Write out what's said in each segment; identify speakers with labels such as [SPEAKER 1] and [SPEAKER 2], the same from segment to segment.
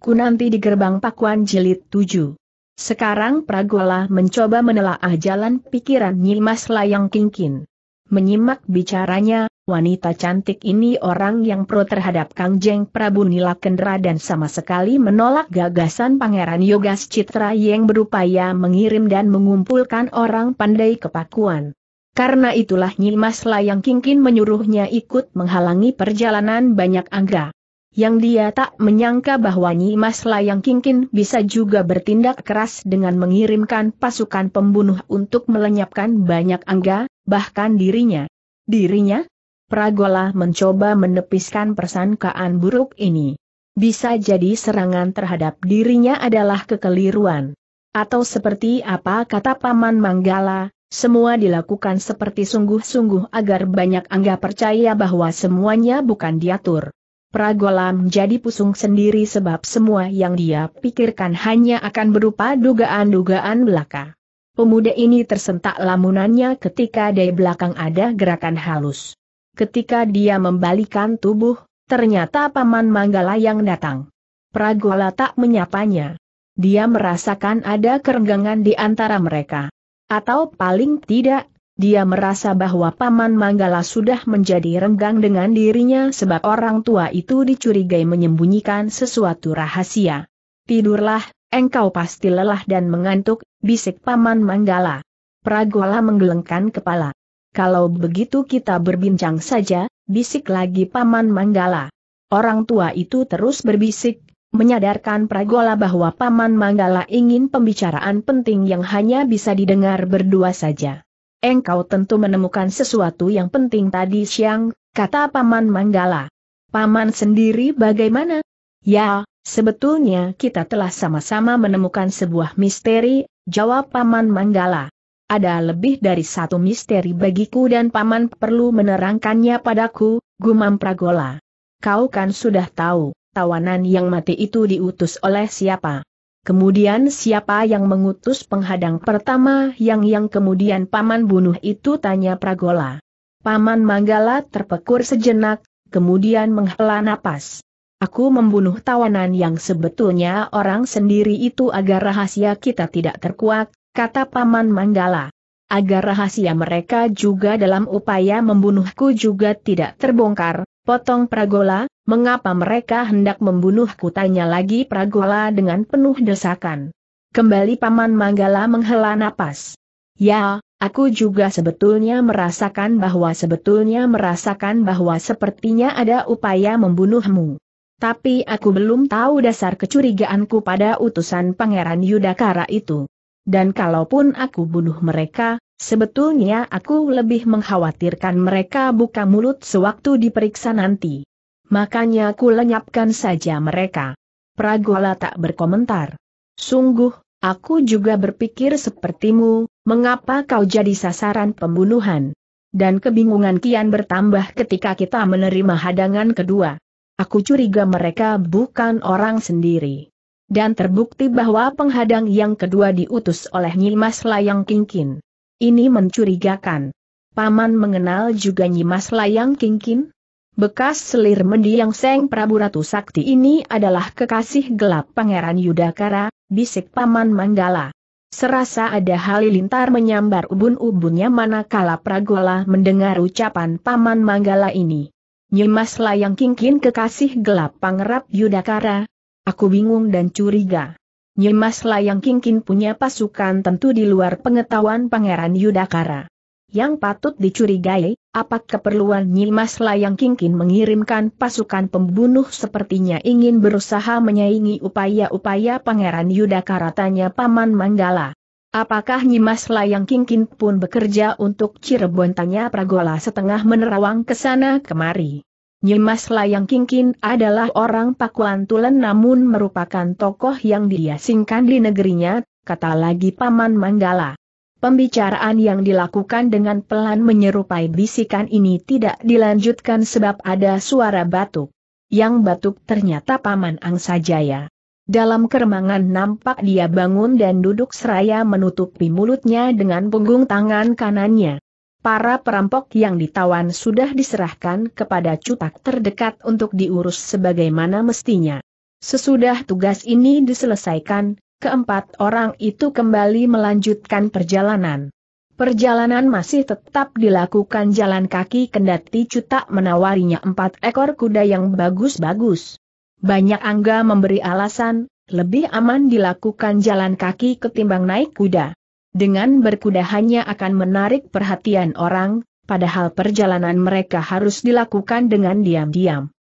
[SPEAKER 1] Ku nanti di gerbang Pakuan Jilid 7. Sekarang Pragola mencoba menelaah jalan pikiran Nyimas Layang Kingkin. Menyimak bicaranya, wanita cantik ini orang yang pro terhadap Kang Jeng Prabu Kendra dan sama sekali menolak gagasan Pangeran Yogas Citra yang berupaya mengirim dan mengumpulkan orang pandai ke Pakuan. Karena itulah Nyimas Layang Kingkin menyuruhnya ikut menghalangi perjalanan banyak angga. Yang dia tak menyangka bahwa Nyi Mas Layang Kingkin bisa juga bertindak keras dengan mengirimkan pasukan pembunuh untuk melenyapkan banyak angga, bahkan dirinya. Dirinya? Pragola mencoba menepiskan persangkaan buruk ini. Bisa jadi serangan terhadap dirinya adalah kekeliruan. Atau seperti apa kata Paman Manggala, semua dilakukan seperti sungguh-sungguh agar banyak angga percaya bahwa semuanya bukan diatur. Pragola jadi pusing sendiri sebab semua yang dia pikirkan hanya akan berupa dugaan-dugaan belaka. Pemuda ini tersentak lamunannya ketika dari belakang ada gerakan halus. Ketika dia membalikan tubuh, ternyata Paman Manggala yang datang. Pragola tak menyapanya. Dia merasakan ada kerenggangan di antara mereka. Atau paling tidak, dia merasa bahwa Paman Manggala sudah menjadi renggang dengan dirinya sebab orang tua itu dicurigai menyembunyikan sesuatu rahasia. Tidurlah, engkau pasti lelah dan mengantuk, bisik Paman Manggala. Pragola menggelengkan kepala. Kalau begitu kita berbincang saja, bisik lagi Paman Manggala. Orang tua itu terus berbisik, menyadarkan Pragola bahwa Paman Manggala ingin pembicaraan penting yang hanya bisa didengar berdua saja. Engkau tentu menemukan sesuatu yang penting tadi siang, kata Paman Manggala. Paman sendiri bagaimana? Ya, sebetulnya kita telah sama-sama menemukan sebuah misteri, jawab Paman Manggala. Ada lebih dari satu misteri bagiku dan Paman perlu menerangkannya padaku, gumam Pragola. Kau kan sudah tahu, tawanan yang mati itu diutus oleh siapa? Kemudian siapa yang mengutus penghadang pertama yang yang kemudian paman bunuh itu tanya Pragola. Paman Manggala terpekur sejenak, kemudian menghela napas. Aku membunuh tawanan yang sebetulnya orang sendiri itu agar rahasia kita tidak terkuak, kata Paman Manggala. Agar rahasia mereka juga dalam upaya membunuhku juga tidak terbongkar, potong Pragola, Mengapa mereka hendak membunuhku? Tanya lagi Pragola dengan penuh desakan. Kembali Paman Manggala menghela napas. Ya, aku juga sebetulnya merasakan bahwa sebetulnya merasakan bahwa sepertinya ada upaya membunuhmu. Tapi aku belum tahu dasar kecurigaanku pada utusan Pangeran Yudhakara itu. Dan kalaupun aku bunuh mereka, sebetulnya aku lebih mengkhawatirkan mereka buka mulut sewaktu diperiksa nanti. Makanya ku lenyapkan saja mereka. Pragola tak berkomentar. Sungguh, aku juga berpikir sepertimu, mengapa kau jadi sasaran pembunuhan? Dan kebingungan kian bertambah ketika kita menerima hadangan kedua. Aku curiga mereka bukan orang sendiri. Dan terbukti bahwa penghadang yang kedua diutus oleh Nyimas Layang Kingkin. Ini mencurigakan. Paman mengenal juga Nyimas Layang Kingkin? Bekas selir mendiang Seng Prabu Ratu Sakti ini adalah kekasih gelap Pangeran Yudhakara, bisik Paman Manggala. Serasa ada halilintar menyambar ubun-ubunnya manakala Pragola mendengar ucapan Paman Manggala ini. Nyimas layang kingkin kekasih gelap Pangerap Yudhakara. Aku bingung dan curiga. Nyimas layang kingkin punya pasukan tentu di luar pengetahuan Pangeran Yudhakara. Yang patut dicurigai, apakah keperluan Nyimas Layang Kingkin mengirimkan pasukan pembunuh sepertinya ingin berusaha menyaingi upaya-upaya Pangeran Yudhakara tanya Paman Manggala. Apakah Nyimas Layang Kingkin pun bekerja untuk Cirebon tanya Pragola setengah menerawang ke sana kemari. Nyimas Layang Kingkin adalah orang Pakuan Tulen namun merupakan tokoh yang diasingkan di negerinya, kata lagi Paman Manggala. Pembicaraan yang dilakukan dengan pelan menyerupai bisikan ini tidak dilanjutkan sebab ada suara batuk. Yang batuk ternyata Paman Angsa Jaya. Dalam keremangan nampak dia bangun dan duduk seraya menutupi mulutnya dengan punggung tangan kanannya. Para perampok yang ditawan sudah diserahkan kepada cutak terdekat untuk diurus sebagaimana mestinya. Sesudah tugas ini diselesaikan, keempat orang itu kembali melanjutkan perjalanan. Perjalanan masih tetap dilakukan jalan kaki kendati Cuta menawarinya empat ekor kuda yang bagus-bagus. Banyak Angga memberi alasan, lebih aman dilakukan jalan kaki ketimbang naik kuda. Dengan berkuda hanya akan menarik perhatian orang, padahal perjalanan mereka harus dilakukan dengan diam-diam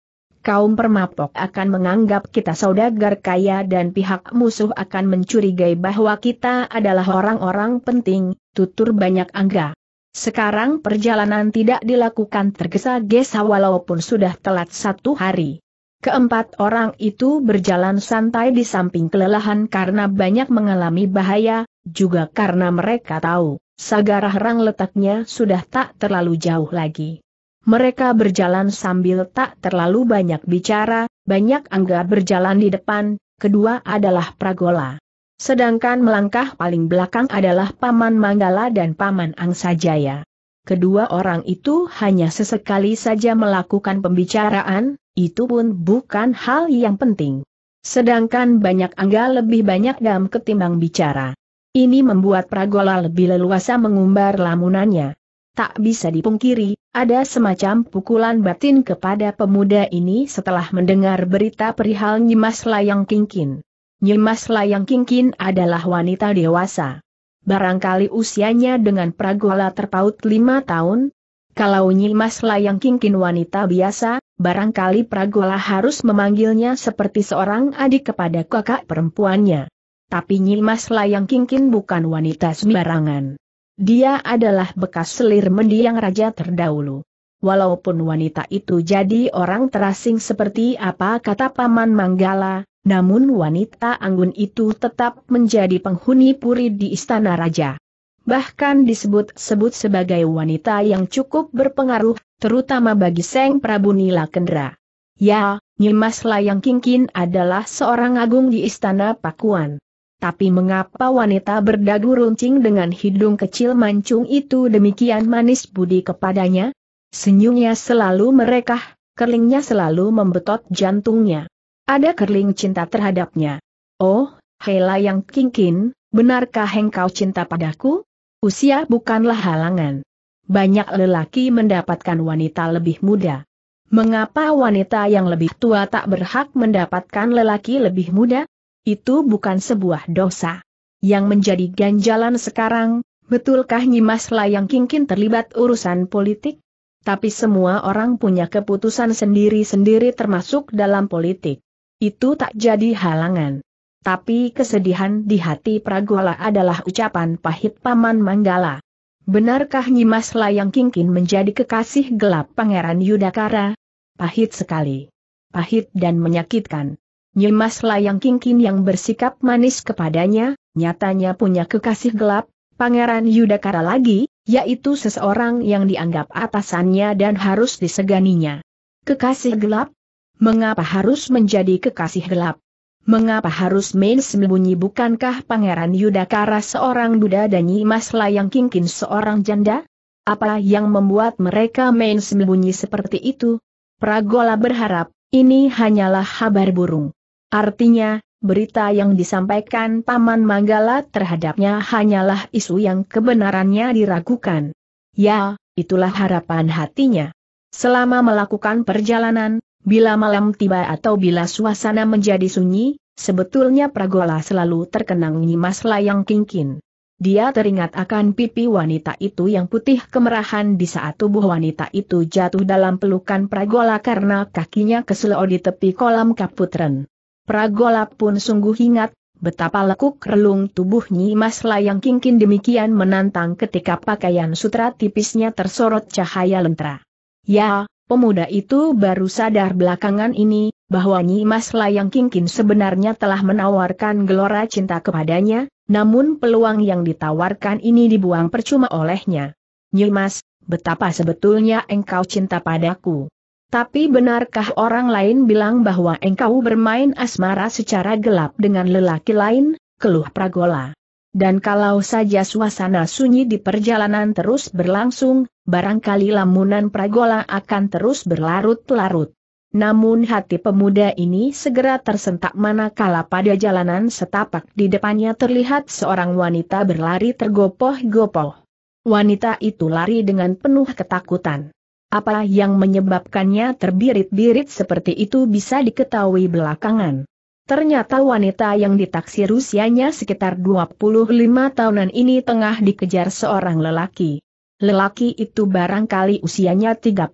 [SPEAKER 1] kaum permapok akan menganggap kita saudagar kaya dan pihak musuh akan mencurigai bahwa kita adalah orang-orang penting, tutur banyak angga. Sekarang perjalanan tidak dilakukan tergesa-gesa walaupun sudah telat satu hari. Keempat orang itu berjalan santai di samping kelelahan karena banyak mengalami bahaya, juga karena mereka tahu, Sagarah Rang letaknya sudah tak terlalu jauh lagi. Mereka berjalan sambil tak terlalu banyak bicara, banyak angga berjalan di depan, kedua adalah Pragola. Sedangkan melangkah paling belakang adalah Paman Manggala dan Paman Angsajaya. Kedua orang itu hanya sesekali saja melakukan pembicaraan, itu pun bukan hal yang penting. Sedangkan banyak angga lebih banyak dalam ketimbang bicara. Ini membuat Pragola lebih leluasa mengumbar lamunannya. Tak bisa dipungkiri, ada semacam pukulan batin kepada pemuda ini setelah mendengar berita perihal Nyimas Layang Kingkin. Nyimas Layang Kingkin adalah wanita dewasa. Barangkali usianya dengan Pragola terpaut lima tahun. Kalau Nyimas Layang Kingkin wanita biasa, barangkali Pragola harus memanggilnya seperti seorang adik kepada kakak perempuannya. Tapi Nyimas Layang Kingkin bukan wanita sembarangan. Dia adalah bekas selir mendiang raja terdahulu. Walaupun wanita itu jadi orang terasing seperti apa kata Paman Manggala, namun wanita anggun itu tetap menjadi penghuni puri di istana raja. Bahkan disebut-sebut sebagai wanita yang cukup berpengaruh, terutama bagi Seng Prabu Nila Kendra. Ya, Nyimas Layang Kingkin adalah seorang agung di istana Pakuan. Tapi mengapa wanita berdagu runcing dengan hidung kecil mancung itu demikian manis budi kepadanya? Senyumnya selalu merekah, kerlingnya selalu membetot jantungnya. Ada kerling cinta terhadapnya. Oh, Hela yang kinkin, benarkah engkau cinta padaku? Usia bukanlah halangan. Banyak lelaki mendapatkan wanita lebih muda. Mengapa wanita yang lebih tua tak berhak mendapatkan lelaki lebih muda? Itu bukan sebuah dosa. Yang menjadi ganjalan sekarang, betulkah Nyimas Layang Kingkin terlibat urusan politik? Tapi semua orang punya keputusan sendiri-sendiri termasuk dalam politik. Itu tak jadi halangan. Tapi kesedihan di hati Pragola adalah ucapan pahit Paman Manggala. Benarkah Nyimas Layang Kingkin menjadi kekasih gelap Pangeran Yudhakara? Pahit sekali. Pahit dan menyakitkan. Nyimas Layang Kingkin yang bersikap manis kepadanya, nyatanya punya kekasih gelap, Pangeran Yudakara lagi, yaitu seseorang yang dianggap atasannya dan harus diseganinya. Kekasih gelap? Mengapa harus menjadi kekasih gelap? Mengapa harus main sembunyi bukankah Pangeran Yudakara seorang Buddha dan Nyimas Layang Kingkin seorang janda? Apa yang membuat mereka main sembunyi seperti itu? Pragola berharap, ini hanyalah kabar burung. Artinya, berita yang disampaikan Paman Manggala terhadapnya hanyalah isu yang kebenarannya diragukan. Ya, itulah harapan hatinya. Selama melakukan perjalanan, bila malam tiba atau bila suasana menjadi sunyi, sebetulnya Pragola selalu terkenang Nyimas Layang Kingkin. Dia teringat akan pipi wanita itu yang putih kemerahan di saat tubuh wanita itu jatuh dalam pelukan Pragola karena kakinya keselio di tepi kolam kaputren. Pragola pun sungguh ingat, betapa lekuk relung tubuh Nyimas Layang Kingkin demikian menantang ketika pakaian sutra tipisnya tersorot cahaya lentera. Ya, pemuda itu baru sadar belakangan ini, bahwa Nyimas Layang Kingkin sebenarnya telah menawarkan gelora cinta kepadanya, namun peluang yang ditawarkan ini dibuang percuma olehnya. Nyimas, betapa sebetulnya engkau cinta padaku. Tapi benarkah orang lain bilang bahwa engkau bermain asmara secara gelap dengan lelaki lain, keluh Pragola. Dan kalau saja suasana sunyi di perjalanan terus berlangsung, barangkali lamunan Pragola akan terus berlarut-larut. Namun hati pemuda ini segera tersentak manakala pada jalanan setapak di depannya terlihat seorang wanita berlari tergopoh-gopoh. Wanita itu lari dengan penuh ketakutan. Apa yang menyebabkannya terbirit-birit seperti itu bisa diketahui belakangan. Ternyata wanita yang ditaksir usianya sekitar 25 tahunan ini tengah dikejar seorang lelaki. Lelaki itu barangkali usianya 35,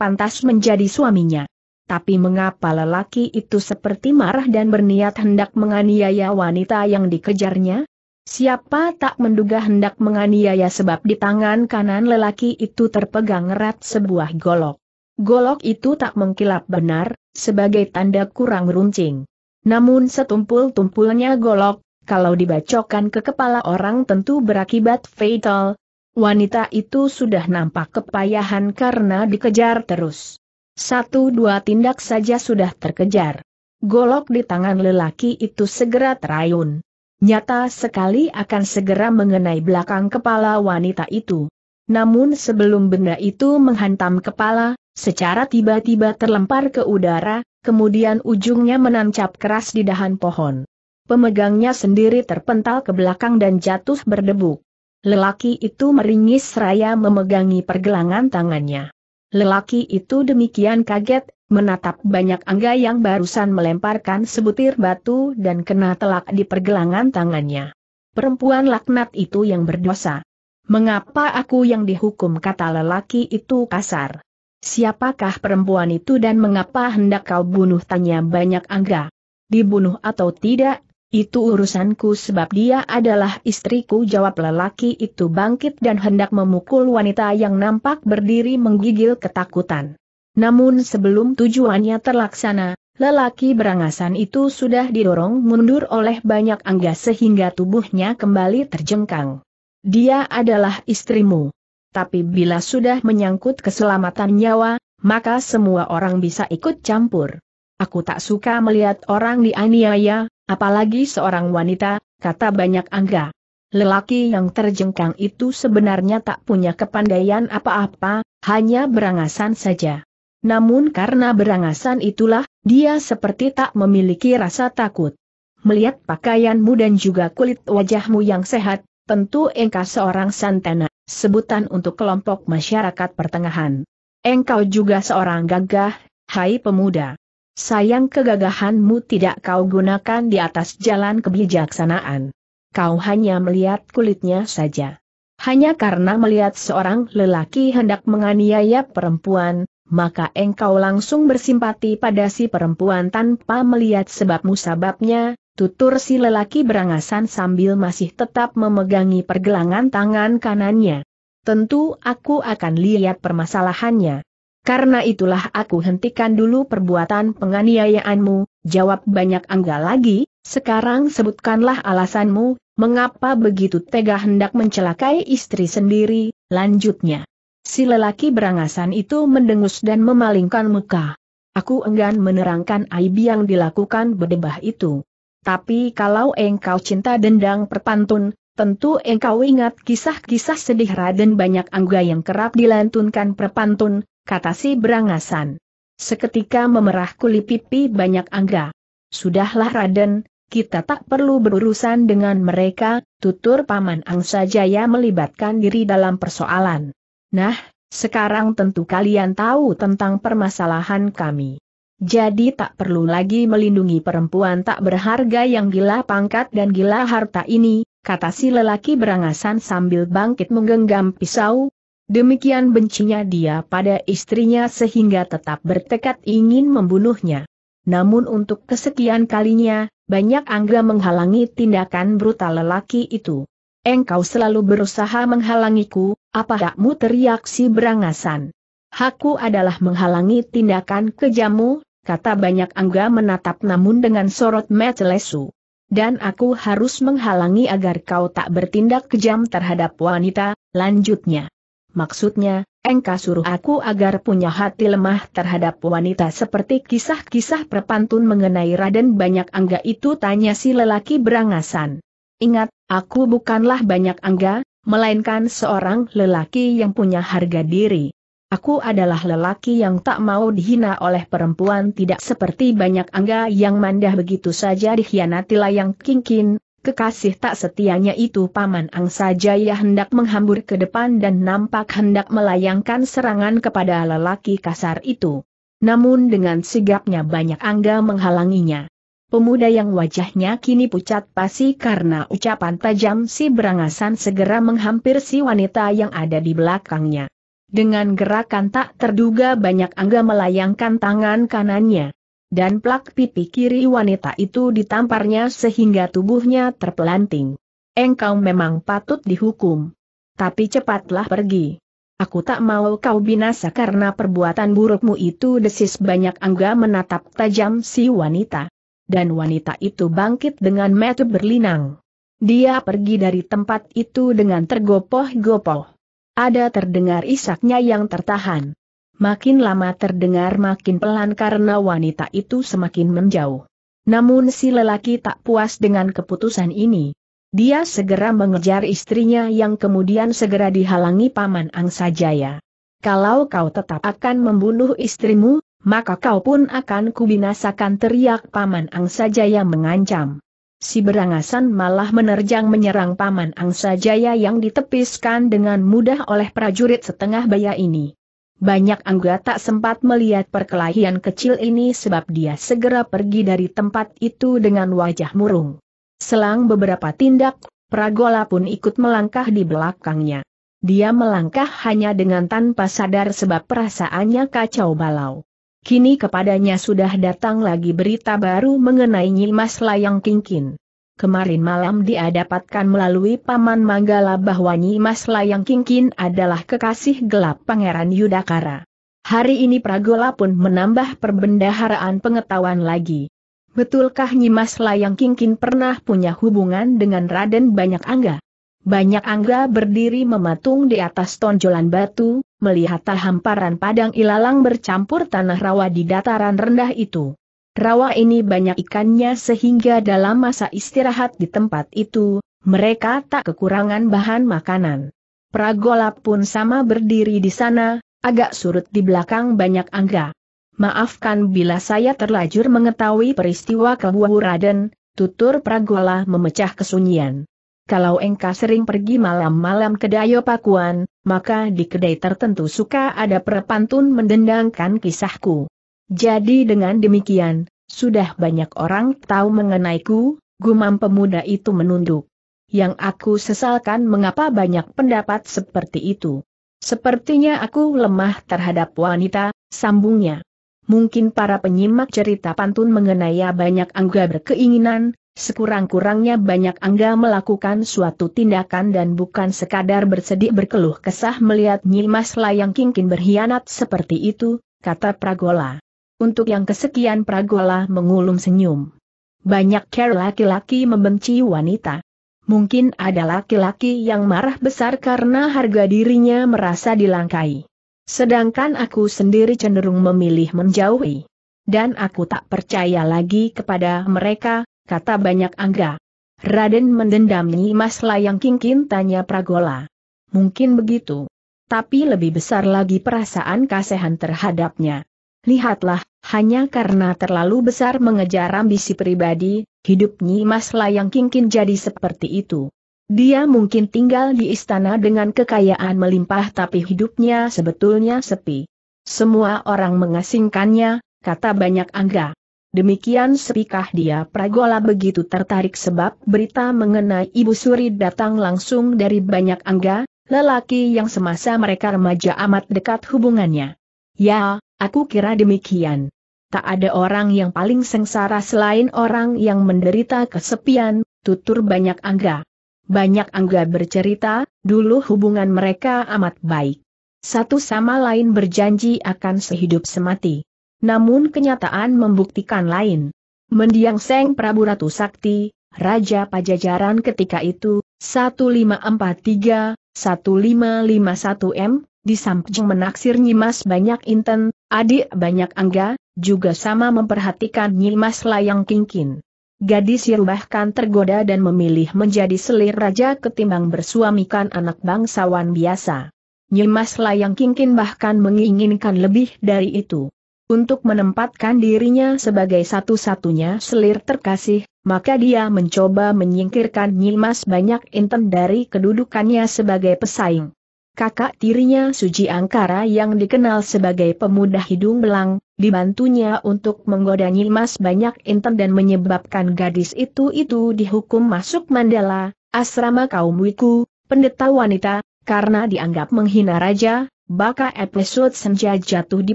[SPEAKER 1] pantas menjadi suaminya. Tapi mengapa lelaki itu seperti marah dan berniat hendak menganiaya wanita yang dikejarnya? Siapa tak menduga hendak menganiaya sebab di tangan kanan lelaki itu terpegang erat sebuah golok. Golok itu tak mengkilap benar, sebagai tanda kurang runcing. Namun setumpul-tumpulnya golok, kalau dibacokan ke kepala orang tentu berakibat fatal. Wanita itu sudah nampak kepayahan karena dikejar terus. Satu dua tindak saja sudah terkejar. Golok di tangan lelaki itu segera terayun nyata sekali akan segera mengenai belakang kepala wanita itu. Namun sebelum benda itu menghantam kepala, secara tiba-tiba terlempar ke udara, kemudian ujungnya menancap keras di dahan pohon. Pemegangnya sendiri terpental ke belakang dan jatuh berdebu. Lelaki itu meringis seraya memegangi pergelangan tangannya. Lelaki itu demikian kaget, menatap banyak angga yang barusan melemparkan sebutir batu dan kena telak di pergelangan tangannya. Perempuan laknat itu yang berdosa. Mengapa aku yang dihukum kata lelaki itu kasar? Siapakah perempuan itu dan mengapa hendak kau bunuh tanya banyak angga? Dibunuh atau tidak, itu urusanku sebab dia adalah istriku jawab lelaki itu bangkit dan hendak memukul wanita yang nampak berdiri menggigil ketakutan. Namun sebelum tujuannya terlaksana, lelaki berangasan itu sudah didorong mundur oleh banyak angga sehingga tubuhnya kembali terjengkang. Dia adalah istrimu. Tapi bila sudah menyangkut keselamatan nyawa, maka semua orang bisa ikut campur. Aku tak suka melihat orang dianiaya, apalagi seorang wanita, kata banyak angga. Lelaki yang terjengkang itu sebenarnya tak punya kepandaian apa-apa, hanya berangasan saja. Namun karena berangasan itulah, dia seperti tak memiliki rasa takut. Melihat pakaianmu dan juga kulit wajahmu yang sehat, tentu engkau seorang santana, sebutan untuk kelompok masyarakat pertengahan. Engkau juga seorang gagah, hai pemuda. Sayang kegagahanmu tidak kau gunakan di atas jalan kebijaksanaan. Kau hanya melihat kulitnya saja. Hanya karena melihat seorang lelaki hendak menganiaya perempuan, maka engkau langsung bersimpati pada si perempuan tanpa melihat sebab musababnya, tutur si lelaki berangasan sambil masih tetap memegangi pergelangan tangan kanannya. Tentu aku akan lihat permasalahannya. Karena itulah aku hentikan dulu perbuatan penganiayaanmu, jawab banyak angga lagi, sekarang sebutkanlah alasanmu, mengapa begitu tega hendak mencelakai istri sendiri, lanjutnya. Si lelaki berangasan itu mendengus dan memalingkan muka. Aku enggan menerangkan aib yang dilakukan bedebah itu. Tapi kalau engkau cinta dendang perpantun, tentu engkau ingat kisah-kisah sedih Raden banyak angga yang kerap dilantunkan perpantun, kata si berangasan. Seketika memerah kulit pipi banyak angga. Sudahlah Raden, kita tak perlu berurusan dengan mereka, tutur Paman Angsa Jaya melibatkan diri dalam persoalan. Nah, sekarang tentu kalian tahu tentang permasalahan kami. Jadi tak perlu lagi melindungi perempuan tak berharga yang gila pangkat dan gila harta ini, kata si lelaki berangasan sambil bangkit menggenggam pisau. Demikian bencinya dia pada istrinya sehingga tetap bertekad ingin membunuhnya. Namun untuk kesekian kalinya, banyak angga menghalangi tindakan brutal lelaki itu. Engkau selalu berusaha menghalangiku, apa hakmu teriak si berangasan? Hakku adalah menghalangi tindakan kejamu, kata banyak angga menatap namun dengan sorot mata lesu. Dan aku harus menghalangi agar kau tak bertindak kejam terhadap wanita, lanjutnya. Maksudnya, engkau suruh aku agar punya hati lemah terhadap wanita seperti kisah-kisah perpantun mengenai Raden Banyak Angga itu tanya si lelaki berangasan. Ingat, aku bukanlah Banyak Angga, melainkan seorang lelaki yang punya harga diri. Aku adalah lelaki yang tak mau dihina oleh perempuan tidak seperti banyak angga yang mandah begitu saja dikhianati layang kingkin, kekasih tak setianya itu Paman angsa jaya hendak menghambur ke depan dan nampak hendak melayangkan serangan kepada lelaki kasar itu. Namun dengan sigapnya banyak angga menghalanginya. Pemuda yang wajahnya kini pucat pasi karena ucapan tajam si berangasan segera menghampir si wanita yang ada di belakangnya. Dengan gerakan tak terduga banyak angga melayangkan tangan kanannya. Dan plak pipi kiri wanita itu ditamparnya sehingga tubuhnya terpelanting. Engkau memang patut dihukum. Tapi cepatlah pergi. Aku tak mau kau binasa karena perbuatan burukmu itu desis banyak angga menatap tajam si wanita dan wanita itu bangkit dengan metu berlinang. Dia pergi dari tempat itu dengan tergopoh-gopoh. Ada terdengar isaknya yang tertahan. Makin lama terdengar makin pelan karena wanita itu semakin menjauh. Namun si lelaki tak puas dengan keputusan ini. Dia segera mengejar istrinya yang kemudian segera dihalangi Paman Angsa Jaya. Kalau kau tetap akan membunuh istrimu, maka kau pun akan kubinasakan teriak Paman Angsa Jaya mengancam. Si berangasan malah menerjang menyerang Paman Angsa Jaya yang ditepiskan dengan mudah oleh prajurit setengah baya ini. Banyak anggota tak sempat melihat perkelahian kecil ini sebab dia segera pergi dari tempat itu dengan wajah murung. Selang beberapa tindak, Pragola pun ikut melangkah di belakangnya. Dia melangkah hanya dengan tanpa sadar sebab perasaannya kacau balau. Kini kepadanya sudah datang lagi berita baru mengenai Nyimas Layang Kingkin. Kemarin malam dia dapatkan melalui Paman Manggala bahwa Nyimas Layang Kingkin adalah kekasih gelap Pangeran Yudakara. Hari ini Pragola pun menambah perbendaharaan pengetahuan lagi. Betulkah Nyimas Layang Kingkin pernah punya hubungan dengan Raden Banyak Angga? Banyak angga berdiri mematung di atas tonjolan batu, melihat hamparan padang ilalang bercampur tanah rawa di dataran rendah itu. Rawa ini banyak ikannya sehingga dalam masa istirahat di tempat itu, mereka tak kekurangan bahan makanan. Pragola pun sama berdiri di sana, agak surut di belakang banyak angga. Maafkan bila saya terlajur mengetahui peristiwa Raden, tutur Pragola memecah kesunyian kalau engkau sering pergi malam-malam ke Dayo Pakuan, maka di kedai tertentu suka ada perpantun mendendangkan kisahku. Jadi dengan demikian, sudah banyak orang tahu mengenai mengenaiku, gumam pemuda itu menunduk. Yang aku sesalkan mengapa banyak pendapat seperti itu. Sepertinya aku lemah terhadap wanita, sambungnya. Mungkin para penyimak cerita pantun mengenai banyak angga berkeinginan, Sekurang-kurangnya banyak Angga melakukan suatu tindakan dan bukan sekadar bersedih berkeluh kesah melihat Nyimas Layang Kingkin berkhianat seperti itu, kata Pragola. Untuk yang kesekian Pragola mengulum senyum. Banyak care laki-laki membenci wanita. Mungkin ada laki-laki yang marah besar karena harga dirinya merasa dilangkai. Sedangkan aku sendiri cenderung memilih menjauhi. Dan aku tak percaya lagi kepada mereka, kata banyak angga. Raden mendendam Nyimas Layang Kingkin tanya Pragola. Mungkin begitu. Tapi lebih besar lagi perasaan kasehan terhadapnya. Lihatlah, hanya karena terlalu besar mengejar ambisi pribadi, hidup Nyimas Layang Kingkin jadi seperti itu. Dia mungkin tinggal di istana dengan kekayaan melimpah tapi hidupnya sebetulnya sepi. Semua orang mengasingkannya, kata banyak angga. Demikian sepikah dia Pragola begitu tertarik sebab berita mengenai Ibu Suri datang langsung dari banyak angga, lelaki yang semasa mereka remaja amat dekat hubungannya. Ya, aku kira demikian. Tak ada orang yang paling sengsara selain orang yang menderita kesepian, tutur banyak angga. Banyak angga bercerita, dulu hubungan mereka amat baik. Satu sama lain berjanji akan sehidup semati namun kenyataan membuktikan lain. Mendiang Seng Prabu Ratu Sakti, Raja Pajajaran ketika itu, 1543-1551M, disamping menaksir Nyimas banyak Inten, adik banyak Angga, juga sama memperhatikan Nyimas Layang Kingkin. Gadis yang bahkan tergoda dan memilih menjadi selir raja ketimbang bersuamikan anak bangsawan biasa. Nyimas Layang Kingkin bahkan menginginkan lebih dari itu. Untuk menempatkan dirinya sebagai satu-satunya selir terkasih, maka dia mencoba menyingkirkan Nyimas banyak inten dari kedudukannya sebagai pesaing. Kakak tirinya Suji Angkara yang dikenal sebagai pemuda hidung belang, dibantunya untuk menggoda Nyimas banyak inten dan menyebabkan gadis itu-itu dihukum masuk Mandala, asrama kaum wiku, pendeta wanita, karena dianggap menghina raja, Baka episode senja jatuh di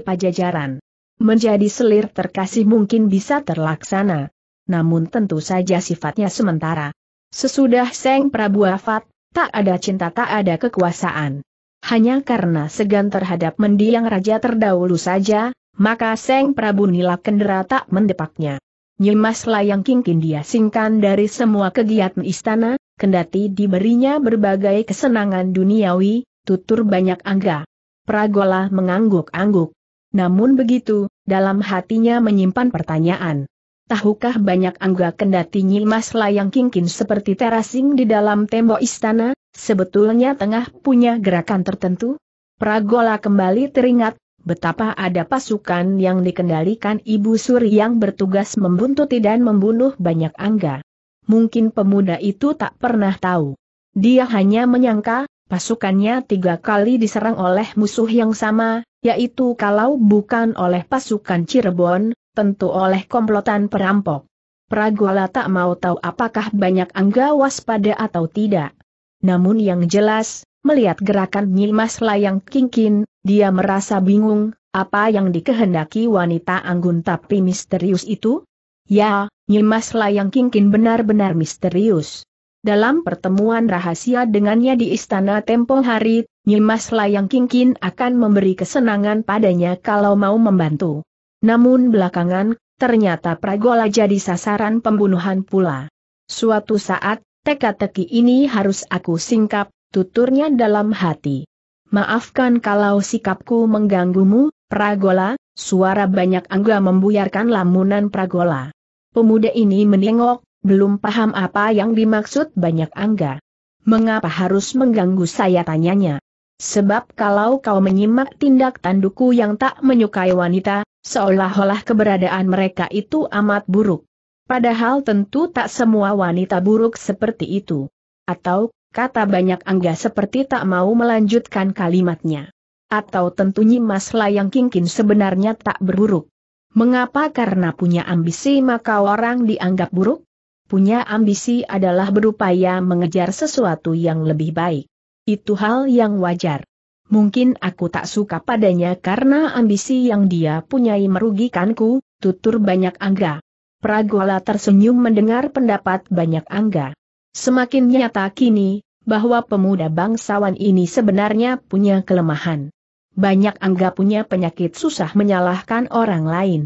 [SPEAKER 1] pajajaran menjadi selir terkasih mungkin bisa terlaksana. Namun tentu saja sifatnya sementara. Sesudah Seng Prabu wafat, tak ada cinta tak ada kekuasaan. Hanya karena segan terhadap mendiang raja terdahulu saja, maka Seng Prabu Nila Kendera tak mendepaknya. Nyimas Layang Kingkin dia singkan dari semua kegiatan istana, kendati diberinya berbagai kesenangan duniawi, tutur banyak angga. Pragola mengangguk-angguk. Namun begitu, dalam hatinya menyimpan pertanyaan. Tahukah banyak angga kendati nyimas layang kingkin seperti terasing di dalam tembok istana, sebetulnya tengah punya gerakan tertentu? Pragola kembali teringat, betapa ada pasukan yang dikendalikan Ibu Suri yang bertugas membuntuti dan membunuh banyak angga. Mungkin pemuda itu tak pernah tahu. Dia hanya menyangka, pasukannya tiga kali diserang oleh musuh yang sama, yaitu kalau bukan oleh pasukan Cirebon, tentu oleh komplotan perampok. Pragola tak mau tahu apakah banyak angga waspada atau tidak. Namun yang jelas, melihat gerakan Nyimas Layang Kingkin, dia merasa bingung, apa yang dikehendaki wanita anggun tapi misterius itu? Ya, Nyimas Layang Kingkin benar-benar misterius. Dalam pertemuan rahasia dengannya di istana tempo hari, Nyimas Layang Kingkin akan memberi kesenangan padanya kalau mau membantu. Namun belakangan, ternyata Pragola jadi sasaran pembunuhan pula. Suatu saat, teka-teki ini harus aku singkap, tuturnya dalam hati. Maafkan kalau sikapku mengganggumu, Pragola, suara banyak angga membuyarkan lamunan Pragola. Pemuda ini menengok, belum paham apa yang dimaksud banyak angga. Mengapa harus mengganggu saya tanyanya? Sebab kalau kau menyimak tindak tanduku yang tak menyukai wanita, seolah-olah keberadaan mereka itu amat buruk. Padahal tentu tak semua wanita buruk seperti itu. Atau, kata banyak angga seperti tak mau melanjutkan kalimatnya. Atau tentunya masalah Layang Kingkin sebenarnya tak berburuk. Mengapa karena punya ambisi maka orang dianggap buruk? Punya ambisi adalah berupaya mengejar sesuatu yang lebih baik. Itu hal yang wajar. Mungkin aku tak suka padanya karena ambisi yang dia punyai merugikanku, tutur banyak angga. Pragola tersenyum mendengar pendapat banyak angga. Semakin nyata kini, bahwa pemuda bangsawan ini sebenarnya punya kelemahan. Banyak angga punya penyakit susah menyalahkan orang lain.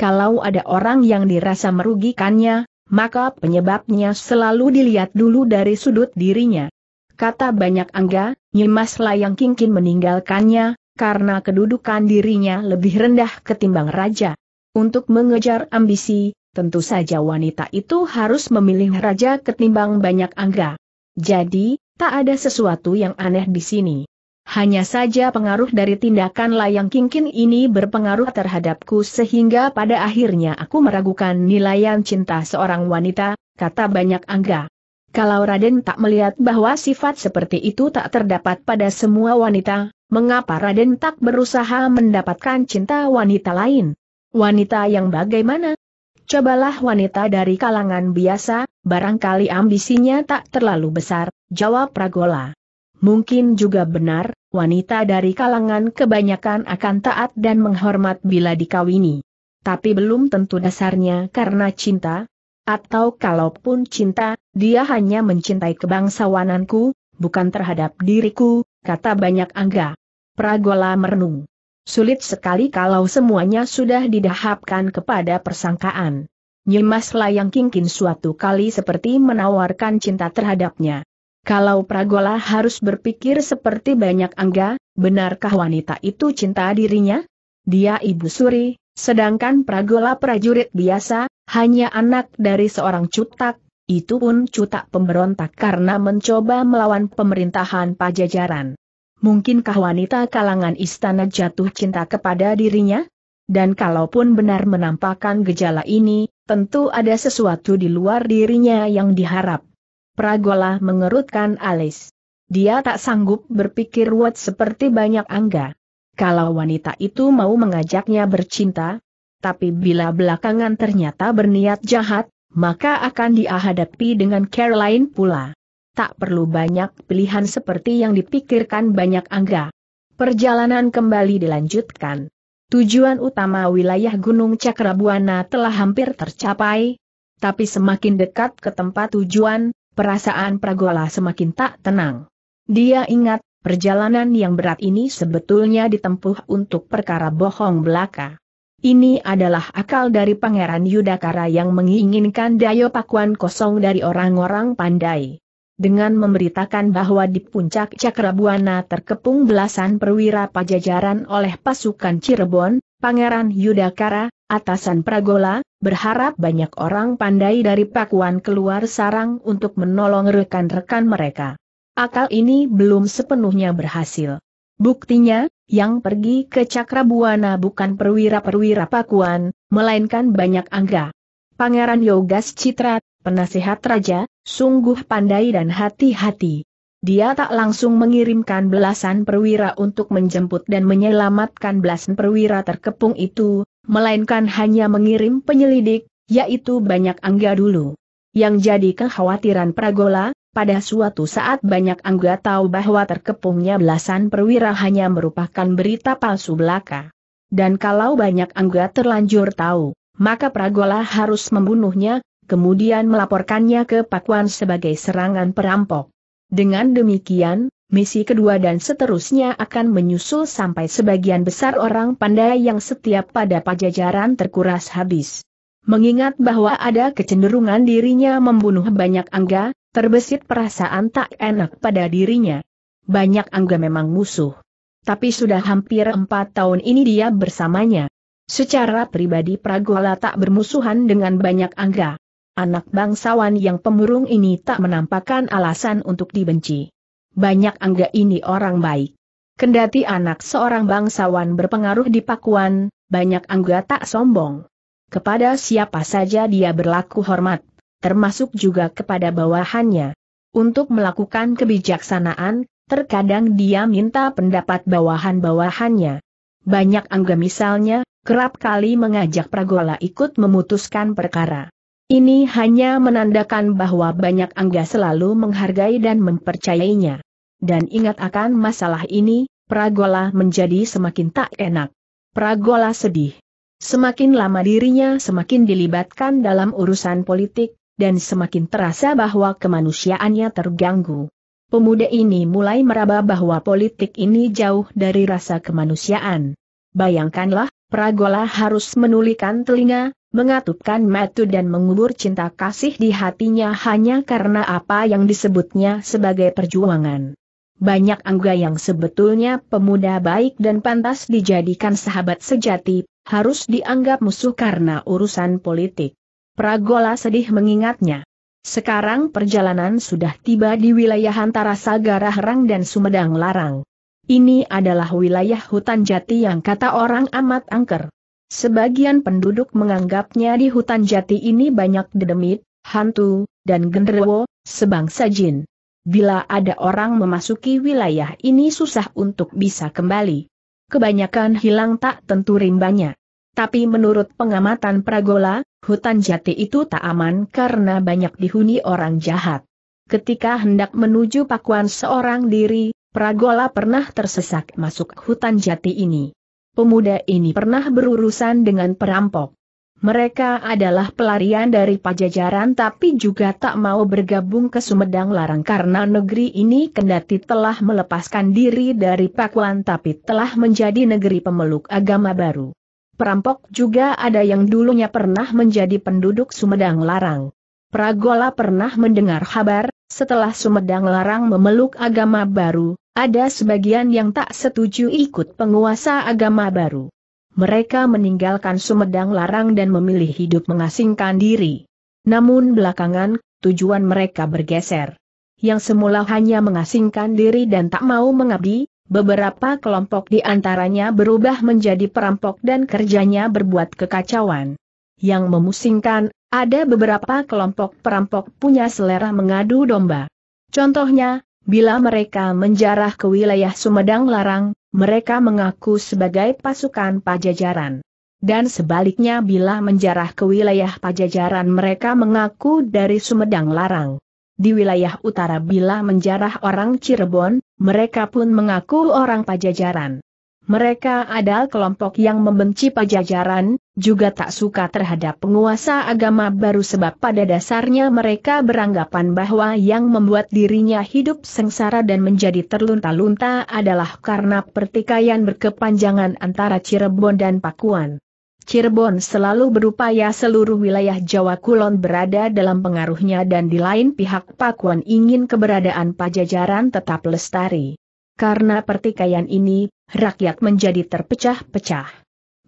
[SPEAKER 1] Kalau ada orang yang dirasa merugikannya, maka penyebabnya selalu dilihat dulu dari sudut dirinya kata banyak angga, Nyimas Layang Kingkin meninggalkannya, karena kedudukan dirinya lebih rendah ketimbang raja. Untuk mengejar ambisi, tentu saja wanita itu harus memilih raja ketimbang banyak angga. Jadi, tak ada sesuatu yang aneh di sini. Hanya saja pengaruh dari tindakan layang kingkin ini berpengaruh terhadapku sehingga pada akhirnya aku meragukan nilaian cinta seorang wanita, kata banyak angga. Kalau Raden tak melihat bahwa sifat seperti itu tak terdapat pada semua wanita, mengapa Raden tak berusaha mendapatkan cinta wanita lain? Wanita yang bagaimana? Cobalah wanita dari kalangan biasa, barangkali ambisinya tak terlalu besar, jawab Pragola. Mungkin juga benar, wanita dari kalangan kebanyakan akan taat dan menghormat bila dikawini. Tapi belum tentu dasarnya karena cinta, atau kalaupun cinta, dia hanya mencintai kebangsawananku, bukan terhadap diriku, kata banyak angga. Pragola merenung. Sulit sekali kalau semuanya sudah didahapkan kepada persangkaan. Nyimas Layang Kingkin suatu kali seperti menawarkan cinta terhadapnya. Kalau Pragola harus berpikir seperti banyak angga, benarkah wanita itu cinta dirinya? Dia ibu suri, sedangkan Pragola prajurit biasa, hanya anak dari seorang cutak, itu pun cutak pemberontak karena mencoba melawan pemerintahan pajajaran. Mungkinkah wanita kalangan istana jatuh cinta kepada dirinya? Dan kalaupun benar menampakkan gejala ini, tentu ada sesuatu di luar dirinya yang diharap. Pragola mengerutkan alis. Dia tak sanggup berpikir ruwet seperti banyak angga. Kalau wanita itu mau mengajaknya bercinta, tapi bila belakangan ternyata berniat jahat, maka akan dihadapi dengan Caroline pula. Tak perlu banyak pilihan seperti yang dipikirkan banyak angga. Perjalanan kembali dilanjutkan. Tujuan utama wilayah Gunung Cakrabuana telah hampir tercapai, tapi semakin dekat ke tempat tujuan, perasaan Pragola semakin tak tenang. Dia ingat Perjalanan yang berat ini sebetulnya ditempuh untuk perkara bohong belaka. Ini adalah akal dari Pangeran Yudakara yang menginginkan Dayo Pakuan kosong dari orang-orang pandai. Dengan memberitakan bahwa di puncak Cakrabuana terkepung belasan perwira pajajaran oleh pasukan Cirebon, Pangeran Yudakara, atasan Pragola, berharap banyak orang pandai dari Pakuan keluar sarang untuk menolong rekan-rekan mereka. Akal ini belum sepenuhnya berhasil. Buktinya, yang pergi ke Cakrabuana bukan perwira-perwira pakuan, melainkan banyak angga. Pangeran Yogas Citra, penasehat raja, sungguh pandai dan hati-hati. Dia tak langsung mengirimkan belasan perwira untuk menjemput dan menyelamatkan belasan perwira terkepung itu, melainkan hanya mengirim penyelidik, yaitu banyak angga dulu. Yang jadi kekhawatiran Pragola, pada suatu saat banyak anggota tahu bahwa terkepungnya belasan perwira hanya merupakan berita palsu belaka. Dan kalau banyak anggota terlanjur tahu, maka Pragola harus membunuhnya, kemudian melaporkannya ke Pakuan sebagai serangan perampok. Dengan demikian, misi kedua dan seterusnya akan menyusul sampai sebagian besar orang pandai yang setiap pada pajajaran terkuras habis. Mengingat bahwa ada kecenderungan dirinya membunuh banyak angga, Terbesit perasaan tak enak pada dirinya. Banyak Angga memang musuh. Tapi sudah hampir empat tahun ini dia bersamanya. Secara pribadi Pragola tak bermusuhan dengan banyak Angga. Anak bangsawan yang pemurung ini tak menampakkan alasan untuk dibenci. Banyak Angga ini orang baik. Kendati anak seorang bangsawan berpengaruh di Pakuan, banyak Angga tak sombong. Kepada siapa saja dia berlaku hormat termasuk juga kepada bawahannya. Untuk melakukan kebijaksanaan, terkadang dia minta pendapat bawahan-bawahannya. Banyak angga misalnya, kerap kali mengajak Pragola ikut memutuskan perkara. Ini hanya menandakan bahwa banyak angga selalu menghargai dan mempercayainya. Dan ingat akan masalah ini, Pragola menjadi semakin tak enak. Pragola sedih. Semakin lama dirinya semakin dilibatkan dalam urusan politik, dan semakin terasa bahwa kemanusiaannya terganggu. Pemuda ini mulai meraba bahwa politik ini jauh dari rasa kemanusiaan. Bayangkanlah, Pragola harus menulikan telinga, mengatupkan mata dan mengubur cinta kasih di hatinya hanya karena apa yang disebutnya sebagai perjuangan. Banyak angga yang sebetulnya pemuda baik dan pantas dijadikan sahabat sejati, harus dianggap musuh karena urusan politik. Pragola sedih mengingatnya. Sekarang perjalanan sudah tiba di wilayah antara Sagara Herang dan Sumedang Larang. Ini adalah wilayah hutan jati yang kata orang amat angker. Sebagian penduduk menganggapnya di hutan jati ini banyak dedemit, hantu, dan genderwo, sebangsa jin. Bila ada orang memasuki wilayah ini susah untuk bisa kembali. Kebanyakan hilang tak tentu rimbanya. Tapi menurut pengamatan Pragola, hutan jati itu tak aman karena banyak dihuni orang jahat. Ketika hendak menuju pakuan seorang diri, Pragola pernah tersesak masuk hutan jati ini. Pemuda ini pernah berurusan dengan perampok. Mereka adalah pelarian dari pajajaran tapi juga tak mau bergabung ke Sumedang Larang karena negeri ini kendati telah melepaskan diri dari pakuan tapi telah menjadi negeri pemeluk agama baru. Perampok juga ada yang dulunya pernah menjadi penduduk Sumedang Larang. Pragola pernah mendengar kabar, setelah Sumedang Larang memeluk agama baru, ada sebagian yang tak setuju ikut penguasa agama baru. Mereka meninggalkan Sumedang Larang dan memilih hidup mengasingkan diri. Namun belakangan, tujuan mereka bergeser. Yang semula hanya mengasingkan diri dan tak mau mengabdi, Beberapa kelompok di antaranya berubah menjadi perampok dan kerjanya berbuat kekacauan. Yang memusingkan, ada beberapa kelompok perampok punya selera mengadu domba. Contohnya, bila mereka menjarah ke wilayah Sumedang Larang, mereka mengaku sebagai pasukan pajajaran. Dan sebaliknya bila menjarah ke wilayah pajajaran mereka mengaku dari Sumedang Larang. Di wilayah utara bila menjarah orang Cirebon, mereka pun mengaku orang pajajaran. Mereka adalah kelompok yang membenci pajajaran, juga tak suka terhadap penguasa agama baru sebab pada dasarnya mereka beranggapan bahwa yang membuat dirinya hidup sengsara dan menjadi terlunta-lunta adalah karena pertikaian berkepanjangan antara Cirebon dan Pakuan. Cirebon selalu berupaya seluruh wilayah Jawa Kulon berada dalam pengaruhnya dan di lain pihak Pakuan ingin keberadaan pajajaran tetap lestari. Karena pertikaian ini, rakyat menjadi terpecah-pecah.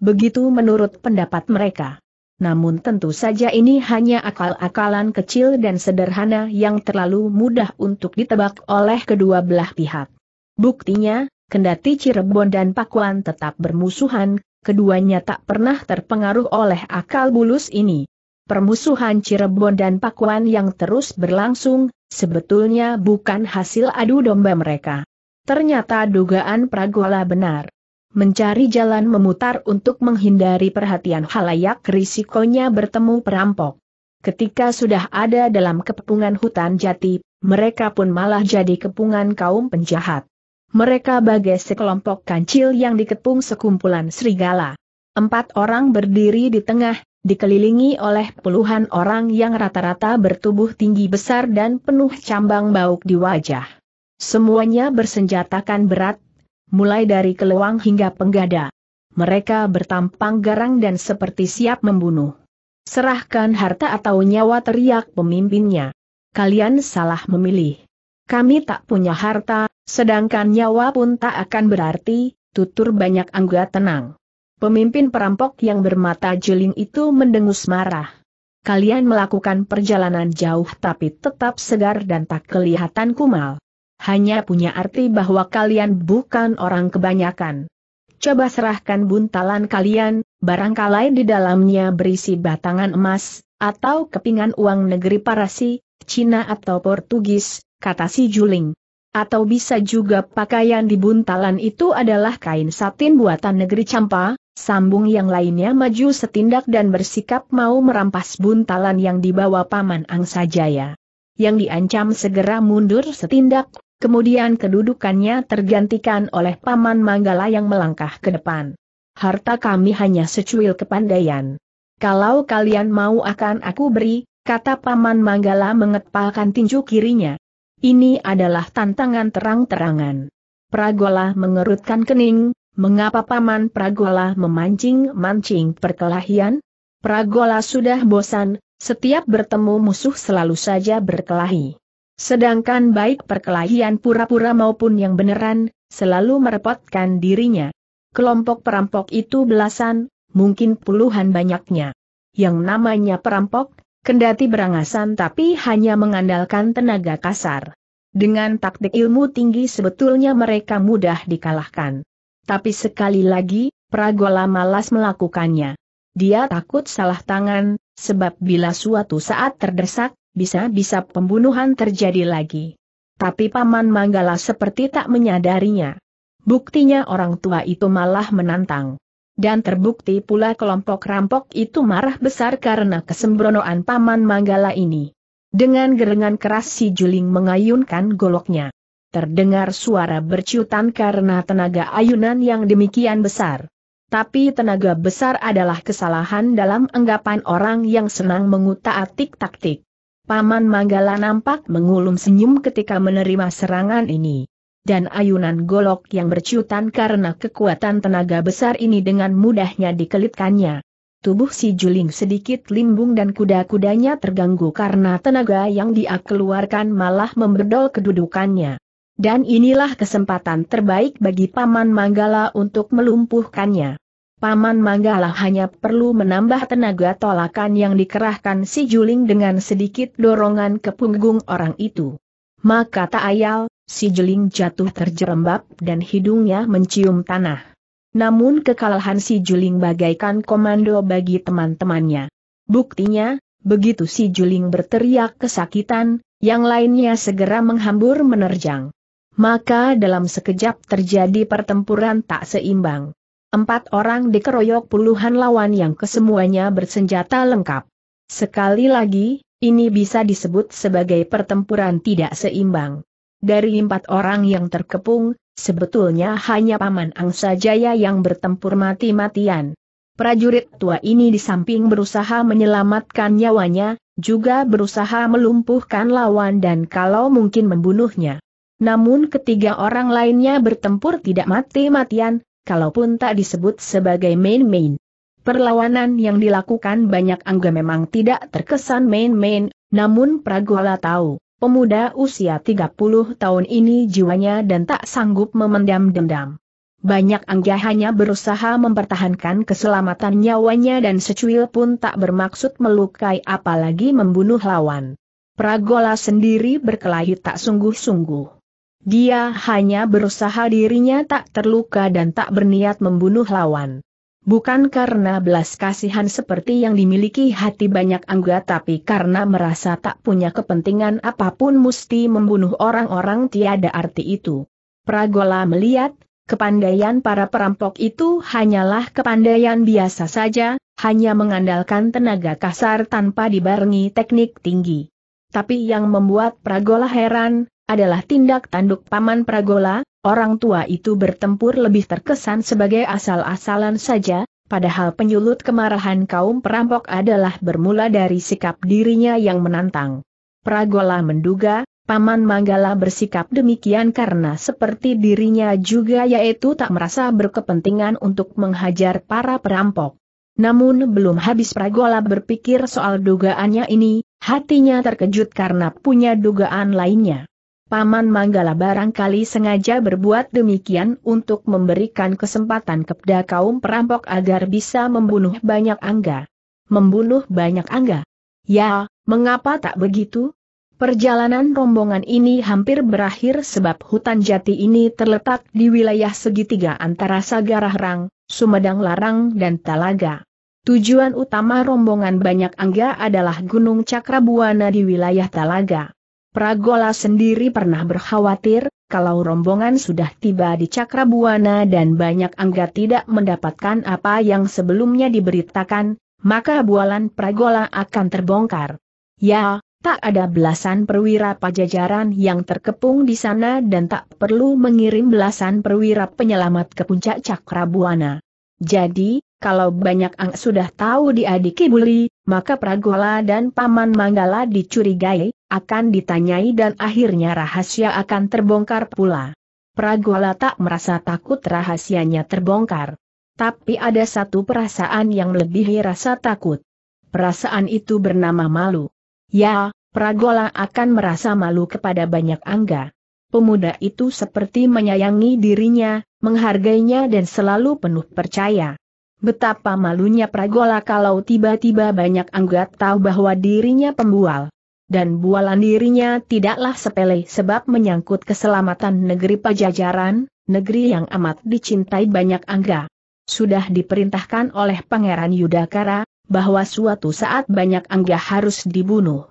[SPEAKER 1] Begitu menurut pendapat mereka. Namun tentu saja ini hanya akal-akalan kecil dan sederhana yang terlalu mudah untuk ditebak oleh kedua belah pihak. Buktinya, Kendati Cirebon dan Pakuan tetap bermusuhan, keduanya tak pernah terpengaruh oleh akal bulus ini. Permusuhan Cirebon dan Pakuan yang terus berlangsung, sebetulnya bukan hasil adu domba mereka. Ternyata dugaan Pragola benar. Mencari jalan memutar untuk menghindari perhatian halayak risikonya bertemu perampok. Ketika sudah ada dalam kepungan hutan jati, mereka pun malah jadi kepungan kaum penjahat. Mereka bagai sekelompok kancil yang dikepung sekumpulan serigala. Empat orang berdiri di tengah, dikelilingi oleh puluhan orang yang rata-rata bertubuh tinggi besar dan penuh cambang bauk di wajah. Semuanya bersenjatakan berat, mulai dari kelewang hingga penggada. Mereka bertampang garang dan seperti siap membunuh. Serahkan harta atau nyawa teriak pemimpinnya. Kalian salah memilih. Kami tak punya harta, Sedangkan nyawa pun tak akan berarti, tutur banyak anggota tenang. Pemimpin perampok yang bermata jeling itu mendengus marah. Kalian melakukan perjalanan jauh tapi tetap segar dan tak kelihatan kumal. Hanya punya arti bahwa kalian bukan orang kebanyakan. Coba serahkan buntalan kalian, barangkali di dalamnya berisi batangan emas, atau kepingan uang negeri Parasi, Cina atau Portugis, kata si Juling. Atau bisa juga pakaian di buntalan itu adalah kain satin buatan negeri Campa, sambung yang lainnya maju setindak dan bersikap mau merampas buntalan yang dibawa Paman Angsa Jaya. Yang diancam segera mundur setindak, kemudian kedudukannya tergantikan oleh Paman Manggala yang melangkah ke depan. Harta kami hanya secuil kepandaian. Kalau kalian mau akan aku beri, kata Paman Manggala mengepalkan tinju kirinya. Ini adalah tantangan terang-terangan. Pragola mengerutkan kening, mengapa paman Pragola memancing-mancing perkelahian? Pragola sudah bosan, setiap bertemu musuh selalu saja berkelahi. Sedangkan baik perkelahian pura-pura maupun yang beneran, selalu merepotkan dirinya. Kelompok perampok itu belasan, mungkin puluhan banyaknya. Yang namanya perampok, Kendati berangasan tapi hanya mengandalkan tenaga kasar. Dengan taktik ilmu tinggi sebetulnya mereka mudah dikalahkan. Tapi sekali lagi, Pragola malas melakukannya. Dia takut salah tangan, sebab bila suatu saat terdesak, bisa-bisa pembunuhan terjadi lagi. Tapi Paman Manggala seperti tak menyadarinya. Buktinya orang tua itu malah menantang. Dan terbukti pula kelompok rampok itu marah besar karena kesembronoan Paman Manggala ini. Dengan gerengan keras si Juling mengayunkan goloknya. Terdengar suara berciutan karena tenaga ayunan yang demikian besar. Tapi tenaga besar adalah kesalahan dalam anggapan orang yang senang mengutak-atik taktik. Paman Manggala nampak mengulum senyum ketika menerima serangan ini dan ayunan golok yang bercutan karena kekuatan tenaga besar ini dengan mudahnya dikelitkannya. Tubuh si Juling sedikit limbung dan kuda-kudanya terganggu karena tenaga yang dia keluarkan malah memberdol kedudukannya. Dan inilah kesempatan terbaik bagi Paman Manggala untuk melumpuhkannya. Paman Manggala hanya perlu menambah tenaga tolakan yang dikerahkan si Juling dengan sedikit dorongan ke punggung orang itu. Maka tak ayal, si Jeling jatuh terjerembab dan hidungnya mencium tanah. Namun kekalahan si Juling bagaikan komando bagi teman-temannya. Buktinya, begitu si Juling berteriak kesakitan, yang lainnya segera menghambur menerjang. Maka dalam sekejap terjadi pertempuran tak seimbang. Empat orang dikeroyok puluhan lawan yang kesemuanya bersenjata lengkap. Sekali lagi, ini bisa disebut sebagai pertempuran tidak seimbang. Dari empat orang yang terkepung, sebetulnya hanya Paman Angsa Jaya yang bertempur mati-matian. Prajurit tua ini di samping berusaha menyelamatkan nyawanya, juga berusaha melumpuhkan lawan dan kalau mungkin membunuhnya. Namun ketiga orang lainnya bertempur tidak mati-matian, kalaupun tak disebut sebagai main-main. Perlawanan yang dilakukan banyak angga memang tidak terkesan main-main, namun Pragola tahu Pemuda usia 30 tahun ini jiwanya dan tak sanggup memendam dendam. Banyak anggahannya berusaha mempertahankan keselamatan nyawanya dan secuil pun tak bermaksud melukai apalagi membunuh lawan. Pragola sendiri berkelahi tak sungguh-sungguh. Dia hanya berusaha dirinya tak terluka dan tak berniat membunuh lawan. Bukan karena belas kasihan seperti yang dimiliki hati banyak anggota, tapi karena merasa tak punya kepentingan apapun mesti membunuh orang-orang tiada arti itu. Pragola melihat, kepandaian para perampok itu hanyalah kepandaian biasa saja, hanya mengandalkan tenaga kasar tanpa dibarengi teknik tinggi. Tapi yang membuat Pragola heran, adalah tindak tanduk Paman Pragola, orang tua itu bertempur lebih terkesan sebagai asal-asalan saja, padahal penyulut kemarahan kaum perampok adalah bermula dari sikap dirinya yang menantang. Pragola menduga, Paman Manggala bersikap demikian karena seperti dirinya juga yaitu tak merasa berkepentingan untuk menghajar para perampok. Namun belum habis Pragola berpikir soal dugaannya ini, hatinya terkejut karena punya dugaan lainnya. Paman Manggala barangkali sengaja berbuat demikian untuk memberikan kesempatan kepada kaum perampok agar bisa membunuh banyak angga. Membunuh banyak angga. Ya, mengapa tak begitu? Perjalanan rombongan ini hampir berakhir sebab hutan jati ini terletak di wilayah segitiga antara Sagarahrang, Sumedang Larang dan Talaga. Tujuan utama rombongan banyak angga adalah Gunung Cakrabuana di wilayah Talaga. Pragola sendiri pernah berkhawatir, kalau rombongan sudah tiba di Cakrabuana dan banyak angga tidak mendapatkan apa yang sebelumnya diberitakan, maka bualan Pragola akan terbongkar. Ya, tak ada belasan perwira pajajaran yang terkepung di sana dan tak perlu mengirim belasan perwira penyelamat ke puncak Cakrabuana. Jadi, kalau banyak ang sudah tahu diadiki Kibuli, maka Pragola dan Paman Manggala dicurigai, akan ditanyai dan akhirnya rahasia akan terbongkar pula. Pragola tak merasa takut rahasianya terbongkar. Tapi ada satu perasaan yang melebihi rasa takut. Perasaan itu bernama malu. Ya, Pragola akan merasa malu kepada banyak angga. Pemuda itu seperti menyayangi dirinya, menghargainya dan selalu penuh percaya. Betapa malunya Pragola kalau tiba-tiba banyak anggota tahu bahwa dirinya pembual. Dan bualan dirinya tidaklah sepele sebab menyangkut keselamatan negeri pajajaran, negeri yang amat dicintai banyak angga. Sudah diperintahkan oleh Pangeran Yudhakara bahwa suatu saat banyak angga harus dibunuh.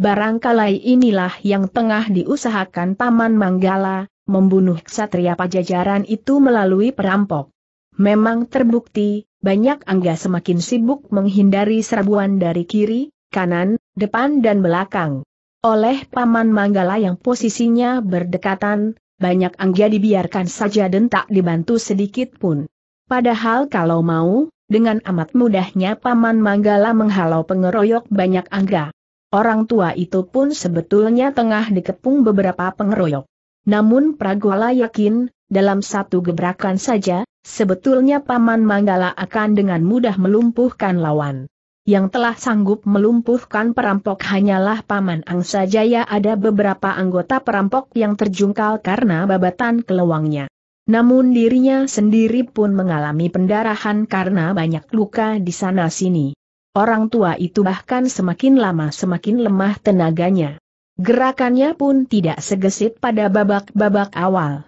[SPEAKER 1] Barangkali inilah yang tengah diusahakan Paman Manggala, membunuh ksatria pajajaran itu melalui perampok. Memang terbukti, banyak Angga semakin sibuk menghindari serbuan dari kiri, kanan, depan dan belakang. Oleh Paman Manggala yang posisinya berdekatan, banyak Angga dibiarkan saja dan tak dibantu sedikit pun. Padahal kalau mau, dengan amat mudahnya Paman Manggala menghalau pengeroyok banyak Angga. Orang tua itu pun sebetulnya tengah dikepung beberapa pengeroyok. Namun Pragola yakin, dalam satu gebrakan saja, Sebetulnya Paman Manggala akan dengan mudah melumpuhkan lawan. Yang telah sanggup melumpuhkan perampok hanyalah Paman Angsa Jaya ada beberapa anggota perampok yang terjungkal karena babatan kelewangnya. Namun dirinya sendiri pun mengalami pendarahan karena banyak luka di sana-sini. Orang tua itu bahkan semakin lama semakin lemah tenaganya. Gerakannya pun tidak segesit pada babak-babak awal.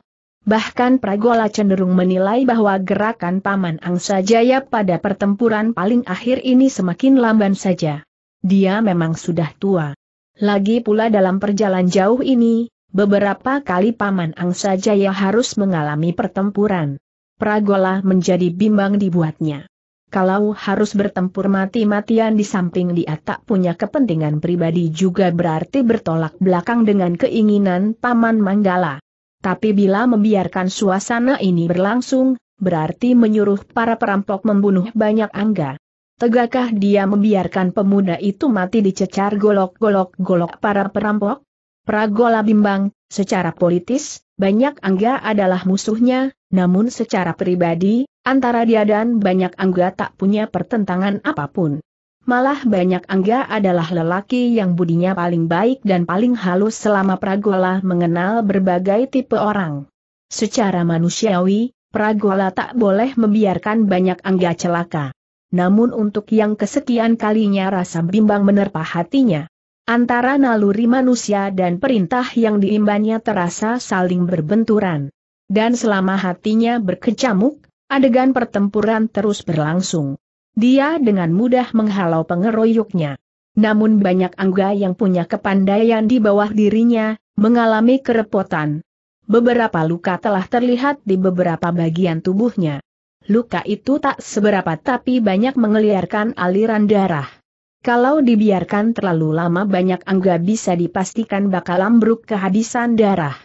[SPEAKER 1] Bahkan Pragola cenderung menilai bahwa gerakan Paman Angsa Jaya pada pertempuran paling akhir ini semakin lamban saja. Dia memang sudah tua. Lagi pula dalam perjalanan jauh ini, beberapa kali Paman Angsa Jaya harus mengalami pertempuran. Pragola menjadi bimbang dibuatnya. Kalau harus bertempur mati-matian di samping dia tak punya kepentingan pribadi juga berarti bertolak belakang dengan keinginan Paman Manggala. Tapi bila membiarkan suasana ini berlangsung, berarti menyuruh para perampok membunuh banyak angga. Tegakkah dia membiarkan pemuda itu mati dicecar golok-golok-golok para perampok? Pragola bimbang, secara politis, banyak angga adalah musuhnya, namun secara pribadi, antara dia dan banyak angga tak punya pertentangan apapun malah banyak Angga adalah lelaki yang budinya paling baik dan paling halus selama Pragola mengenal berbagai tipe orang. Secara manusiawi, Pragola tak boleh membiarkan banyak Angga celaka. Namun untuk yang kesekian kalinya rasa bimbang menerpa hatinya. Antara naluri manusia dan perintah yang diimbannya terasa saling berbenturan. Dan selama hatinya berkecamuk, adegan pertempuran terus berlangsung. Dia dengan mudah menghalau pengeroyoknya. Namun banyak angga yang punya kepandaian di bawah dirinya, mengalami kerepotan. Beberapa luka telah terlihat di beberapa bagian tubuhnya. Luka itu tak seberapa tapi banyak mengelirkan aliran darah. Kalau dibiarkan terlalu lama banyak angga bisa dipastikan bakal ambruk kehabisan darah.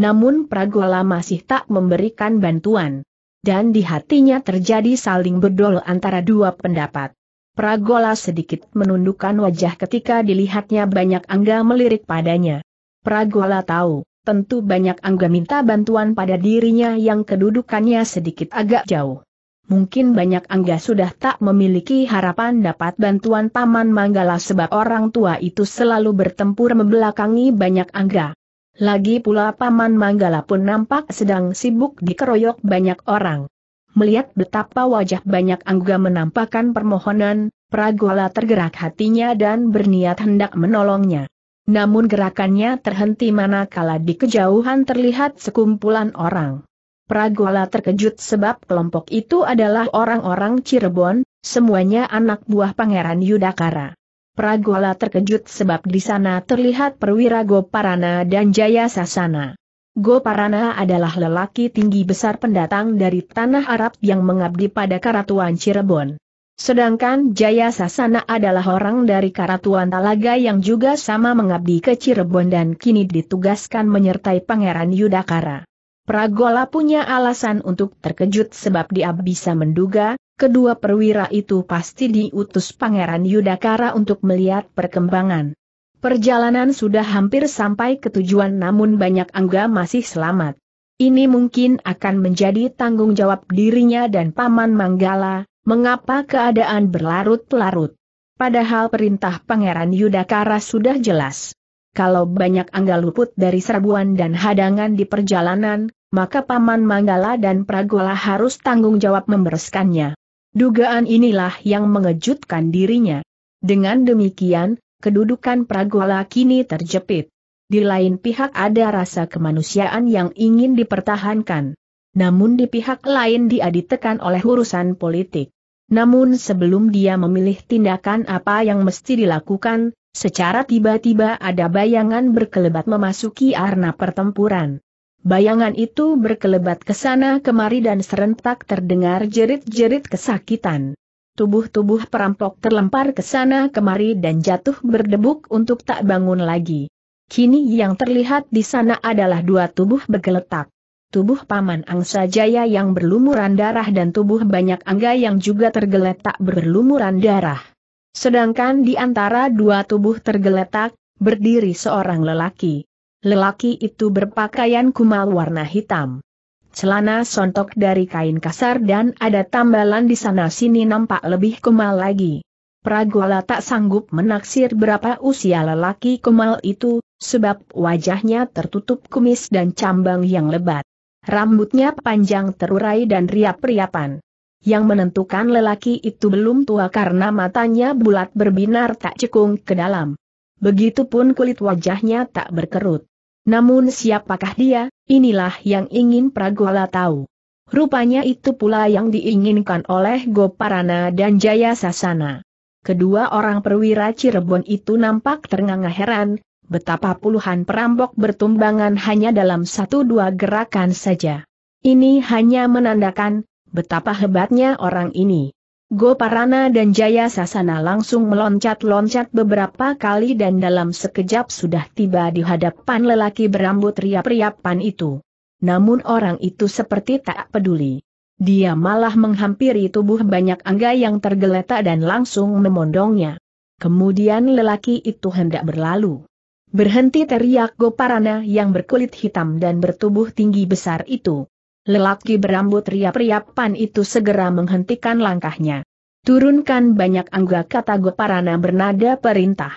[SPEAKER 1] Namun Pragola masih tak memberikan bantuan dan di hatinya terjadi saling berdol antara dua pendapat. Pragola sedikit menundukkan wajah ketika dilihatnya banyak angga melirik padanya. Pragola tahu, tentu banyak angga minta bantuan pada dirinya yang kedudukannya sedikit agak jauh. Mungkin banyak angga sudah tak memiliki harapan dapat bantuan Paman Manggala sebab orang tua itu selalu bertempur membelakangi banyak angga. Lagi pula Paman Manggala pun nampak sedang sibuk dikeroyok banyak orang. Melihat betapa wajah banyak angga menampakkan permohonan, Pragola tergerak hatinya dan berniat hendak menolongnya. Namun gerakannya terhenti manakala di kejauhan terlihat sekumpulan orang. Pragola terkejut sebab kelompok itu adalah orang-orang Cirebon, semuanya anak buah Pangeran Yudakara. Pragola terkejut sebab di sana terlihat perwira Goparana dan Jaya Sasana. Goparana adalah lelaki tinggi besar pendatang dari tanah Arab yang mengabdi pada Karatuan Cirebon. Sedangkan Jaya Sasana adalah orang dari Karatuan Talaga yang juga sama mengabdi ke Cirebon dan kini ditugaskan menyertai Pangeran Yudakara. Pragola punya alasan untuk terkejut sebab dia bisa menduga, kedua perwira itu pasti diutus Pangeran Yudakara untuk melihat perkembangan. Perjalanan sudah hampir sampai ke tujuan namun banyak angga masih selamat. Ini mungkin akan menjadi tanggung jawab dirinya dan Paman Manggala, mengapa keadaan berlarut-larut. Padahal perintah Pangeran Yudakara sudah jelas. Kalau banyak angga luput dari serbuan dan hadangan di perjalanan, maka Paman Manggala dan Pragola harus tanggung jawab membereskannya. Dugaan inilah yang mengejutkan dirinya. Dengan demikian, kedudukan Pragola kini terjepit. Di lain pihak ada rasa kemanusiaan yang ingin dipertahankan. Namun di pihak lain dia ditekan oleh urusan politik. Namun sebelum dia memilih tindakan apa yang mesti dilakukan, secara tiba-tiba ada bayangan berkelebat memasuki arena pertempuran. Bayangan itu berkelebat ke sana kemari dan serentak terdengar jerit-jerit kesakitan. Tubuh-tubuh perampok terlempar ke sana kemari dan jatuh berdebuk untuk tak bangun lagi. Kini yang terlihat di sana adalah dua tubuh bergeletak. Tubuh Paman Angsa Jaya yang berlumuran darah dan tubuh banyak angga yang juga tergeletak berlumuran darah. Sedangkan di antara dua tubuh tergeletak, berdiri seorang lelaki lelaki itu berpakaian kumal warna hitam. Celana sontok dari kain kasar dan ada tambalan di sana-sini nampak lebih kumal lagi. Pragola tak sanggup menaksir berapa usia lelaki kumal itu, sebab wajahnya tertutup kumis dan cambang yang lebat. Rambutnya panjang terurai dan riap-riapan. Yang menentukan lelaki itu belum tua karena matanya bulat berbinar tak cekung ke dalam begitupun kulit wajahnya tak berkerut. Namun siapakah dia, inilah yang ingin Pragola tahu. Rupanya itu pula yang diinginkan oleh Goparana dan Jaya Sasana. Kedua orang perwira Cirebon itu nampak ternganga heran, betapa puluhan perampok bertumbangan hanya dalam satu dua gerakan saja. Ini hanya menandakan betapa hebatnya orang ini. Goparana dan Jaya Sasana langsung meloncat-loncat beberapa kali dan dalam sekejap sudah tiba di hadapan lelaki berambut riap-riapan itu. Namun orang itu seperti tak peduli. Dia malah menghampiri tubuh banyak angga yang tergeletak dan langsung memondongnya. Kemudian lelaki itu hendak berlalu. Berhenti teriak Goparana yang berkulit hitam dan bertubuh tinggi besar itu. Lelaki berambut riap-riapan itu segera menghentikan langkahnya. Turunkan banyak angga kata Goparana bernada perintah.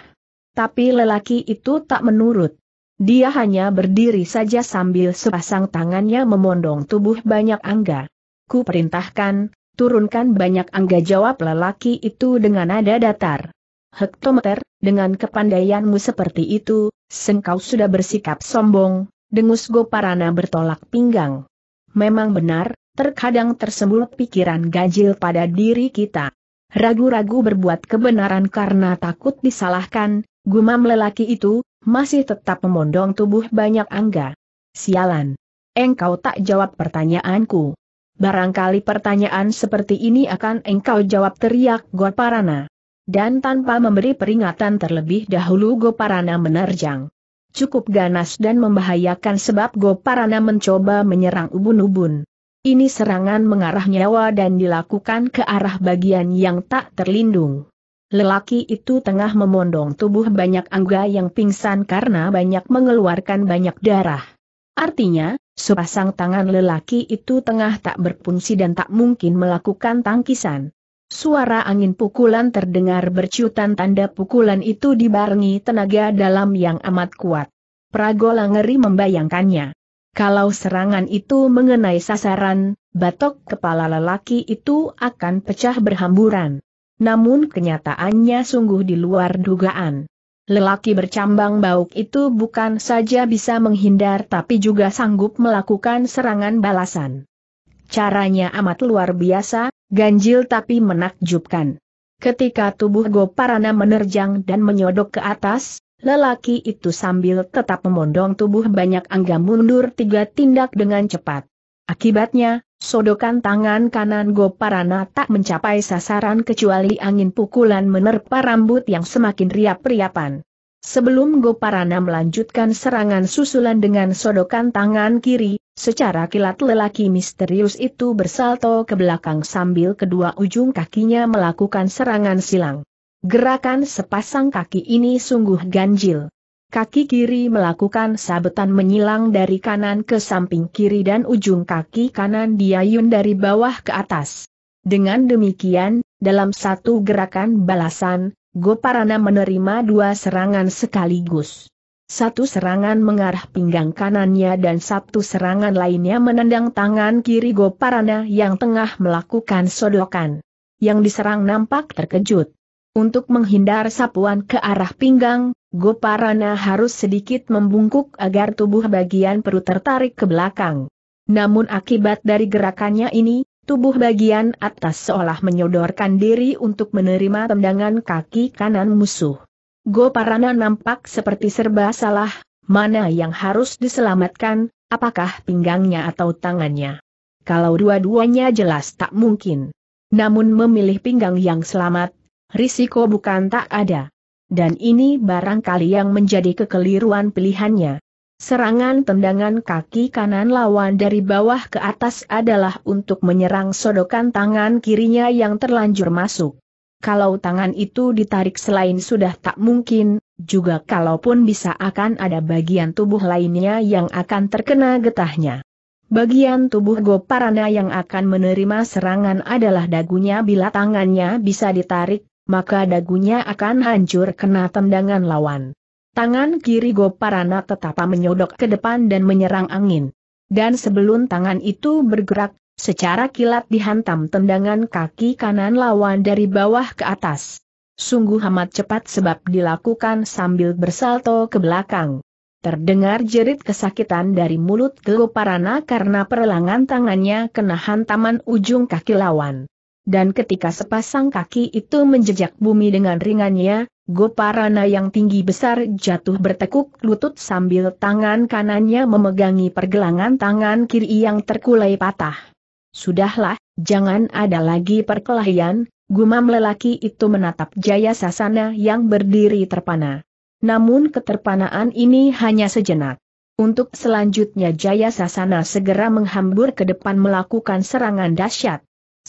[SPEAKER 1] Tapi lelaki itu tak menurut. Dia hanya berdiri saja sambil sepasang tangannya memondong tubuh banyak angga. Ku perintahkan, turunkan banyak angga jawab lelaki itu dengan nada datar. Hektometer, dengan kepandaianmu seperti itu, sengkau sudah bersikap sombong, dengus Goparana bertolak pinggang memang benar, terkadang tersembul pikiran ganjil pada diri kita. Ragu-ragu berbuat kebenaran karena takut disalahkan, gumam lelaki itu, masih tetap memondong tubuh banyak angga. Sialan. Engkau tak jawab pertanyaanku. Barangkali pertanyaan seperti ini akan engkau jawab teriak Goparana. Dan tanpa memberi peringatan terlebih dahulu Goparana menerjang cukup ganas dan membahayakan sebab Goparana mencoba menyerang ubun-ubun. Ini serangan mengarah nyawa dan dilakukan ke arah bagian yang tak terlindung. Lelaki itu tengah memondong tubuh banyak angga yang pingsan karena banyak mengeluarkan banyak darah. Artinya, sepasang tangan lelaki itu tengah tak berfungsi dan tak mungkin melakukan tangkisan. Suara angin pukulan terdengar bercutan tanda pukulan itu dibarengi tenaga dalam yang amat kuat. Pragola ngeri membayangkannya. Kalau serangan itu mengenai sasaran, batok kepala lelaki itu akan pecah berhamburan. Namun kenyataannya sungguh di luar dugaan. Lelaki bercambang bauk itu bukan saja bisa menghindar tapi juga sanggup melakukan serangan balasan. Caranya amat luar biasa, Ganjil tapi menakjubkan. Ketika tubuh Goparana menerjang dan menyodok ke atas, lelaki itu sambil tetap memondong tubuh banyak angga mundur tiga tindak dengan cepat. Akibatnya, sodokan tangan kanan Goparana tak mencapai sasaran kecuali angin pukulan menerpa rambut yang semakin riap-riapan. Sebelum Goparana melanjutkan serangan susulan dengan sodokan tangan kiri, secara kilat lelaki misterius itu bersalto ke belakang sambil kedua ujung kakinya melakukan serangan silang. Gerakan sepasang kaki ini sungguh ganjil. Kaki kiri melakukan sabetan menyilang dari kanan ke samping kiri dan ujung kaki kanan diayun dari bawah ke atas. Dengan demikian, dalam satu gerakan balasan, Goparana menerima dua serangan sekaligus. Satu serangan mengarah pinggang kanannya dan satu serangan lainnya menendang tangan kiri Goparana yang tengah melakukan sodokan. Yang diserang nampak terkejut. Untuk menghindar sapuan ke arah pinggang, Goparana harus sedikit membungkuk agar tubuh bagian perut tertarik ke belakang. Namun akibat dari gerakannya ini, Tubuh bagian atas seolah menyodorkan diri untuk menerima tendangan kaki kanan musuh. Goparana nampak seperti serba salah, mana yang harus diselamatkan, apakah pinggangnya atau tangannya. Kalau dua-duanya jelas tak mungkin. Namun memilih pinggang yang selamat, risiko bukan tak ada. Dan ini barangkali yang menjadi kekeliruan pilihannya. Serangan tendangan kaki kanan lawan dari bawah ke atas adalah untuk menyerang sodokan tangan kirinya yang terlanjur masuk. Kalau tangan itu ditarik selain sudah tak mungkin, juga kalaupun bisa akan ada bagian tubuh lainnya yang akan terkena getahnya. Bagian tubuh Goparana yang akan menerima serangan adalah dagunya bila tangannya bisa ditarik, maka dagunya akan hancur kena tendangan lawan. Tangan kiri Goparana tetap menyodok ke depan dan menyerang angin. Dan sebelum tangan itu bergerak, secara kilat dihantam tendangan kaki kanan lawan dari bawah ke atas. Sungguh amat cepat sebab dilakukan sambil bersalto ke belakang. Terdengar jerit kesakitan dari mulut Goparana karena perlangan tangannya kena hantaman ujung kaki lawan. Dan ketika sepasang kaki itu menjejak bumi dengan ringannya, Goparana yang tinggi besar jatuh bertekuk lutut sambil tangan kanannya memegangi pergelangan tangan kiri yang terkulai patah. Sudahlah, jangan ada lagi perkelahian, gumam lelaki itu menatap jaya sasana yang berdiri terpana. Namun keterpanaan ini hanya sejenak. Untuk selanjutnya Jaya Sasana segera menghambur ke depan melakukan serangan dahsyat.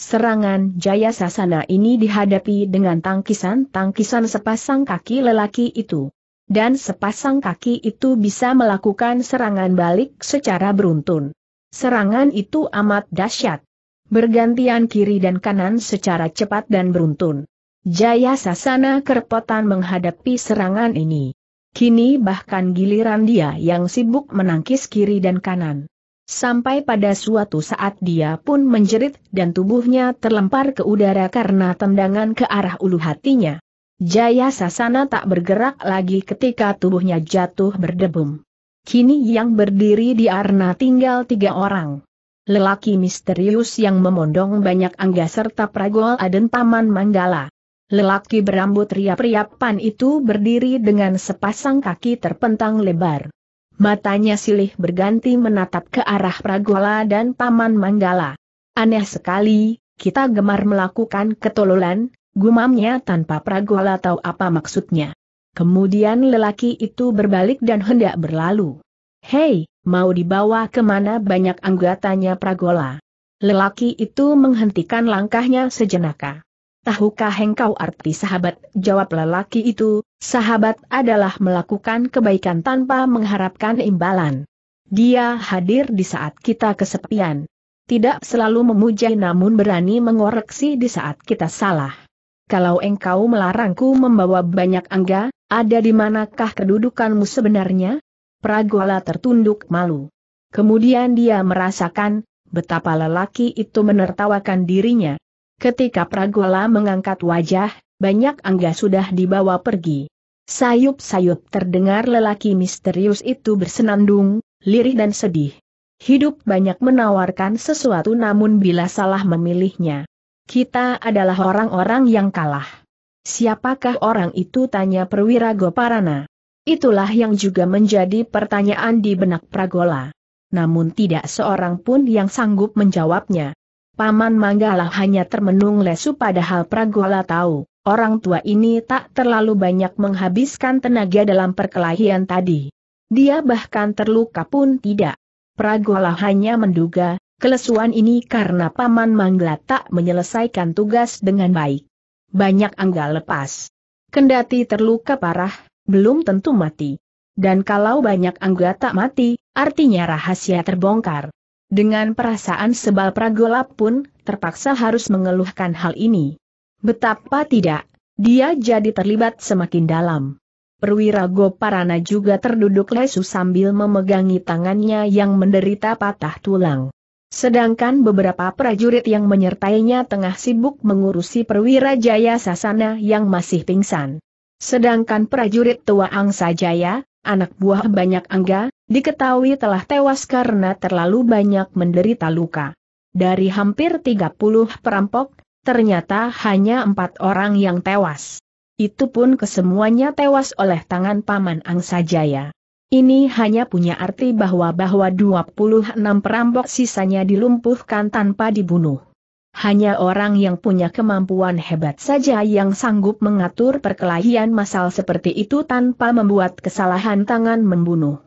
[SPEAKER 1] Serangan Jaya Sasana ini dihadapi dengan tangkisan-tangkisan sepasang kaki lelaki itu. Dan sepasang kaki itu bisa melakukan serangan balik secara beruntun. Serangan itu amat dahsyat. Bergantian kiri dan kanan secara cepat dan beruntun. Jaya Sasana kerepotan menghadapi serangan ini. Kini bahkan giliran dia yang sibuk menangkis kiri dan kanan sampai pada suatu saat dia pun menjerit dan tubuhnya terlempar ke udara karena tendangan ke arah ulu hatinya. Jaya Sasana tak bergerak lagi ketika tubuhnya jatuh berdebum. Kini yang berdiri di arna tinggal tiga orang. Lelaki misterius yang memondong banyak angga serta pragol aden Paman Manggala. Lelaki berambut riap-riapan itu berdiri dengan sepasang kaki terpentang lebar matanya silih berganti menatap ke arah Pragola dan Paman Manggala. Aneh sekali, kita gemar melakukan ketololan, gumamnya tanpa Pragola tahu apa maksudnya. Kemudian lelaki itu berbalik dan hendak berlalu. Hei, mau dibawa kemana banyak anggotanya Pragola? Lelaki itu menghentikan langkahnya sejenaka. Tahukah engkau arti sahabat? Jawab lelaki itu, sahabat adalah melakukan kebaikan tanpa mengharapkan imbalan. Dia hadir di saat kita kesepian. Tidak selalu memuja namun berani mengoreksi di saat kita salah. Kalau engkau melarangku membawa banyak angga, ada di manakah kedudukanmu sebenarnya? Pragola tertunduk malu. Kemudian dia merasakan, betapa lelaki itu menertawakan dirinya, Ketika Pragola mengangkat wajah, banyak angga sudah dibawa pergi. Sayup-sayup terdengar lelaki misterius itu bersenandung, lirih dan sedih. Hidup banyak menawarkan sesuatu namun bila salah memilihnya. Kita adalah orang-orang yang kalah. Siapakah orang itu tanya perwira Goparana. Itulah yang juga menjadi pertanyaan di benak Pragola. Namun tidak seorang pun yang sanggup menjawabnya. Paman Manggala hanya termenung lesu padahal Pragola tahu, orang tua ini tak terlalu banyak menghabiskan tenaga dalam perkelahian tadi. Dia bahkan terluka pun tidak. Pragola hanya menduga, kelesuan ini karena Paman Manggala tak menyelesaikan tugas dengan baik. Banyak angga lepas. Kendati terluka parah, belum tentu mati. Dan kalau banyak angga tak mati, artinya rahasia terbongkar. Dengan perasaan sebal Pragola pun, terpaksa harus mengeluhkan hal ini. Betapa tidak, dia jadi terlibat semakin dalam. Perwira Goparana juga terduduk lesu sambil memegangi tangannya yang menderita patah tulang. Sedangkan beberapa prajurit yang menyertainya tengah sibuk mengurusi perwira Jaya Sasana yang masih pingsan. Sedangkan prajurit tua Angsa Jaya, anak buah banyak angga, diketahui telah tewas karena terlalu banyak menderita luka. Dari hampir 30 perampok, ternyata hanya empat orang yang tewas. Itu pun kesemuanya tewas oleh tangan Paman Angsajaya. Ini hanya punya arti bahwa bahwa 26 perampok sisanya dilumpuhkan tanpa dibunuh. Hanya orang yang punya kemampuan hebat saja yang sanggup mengatur perkelahian massal seperti itu tanpa membuat kesalahan tangan membunuh.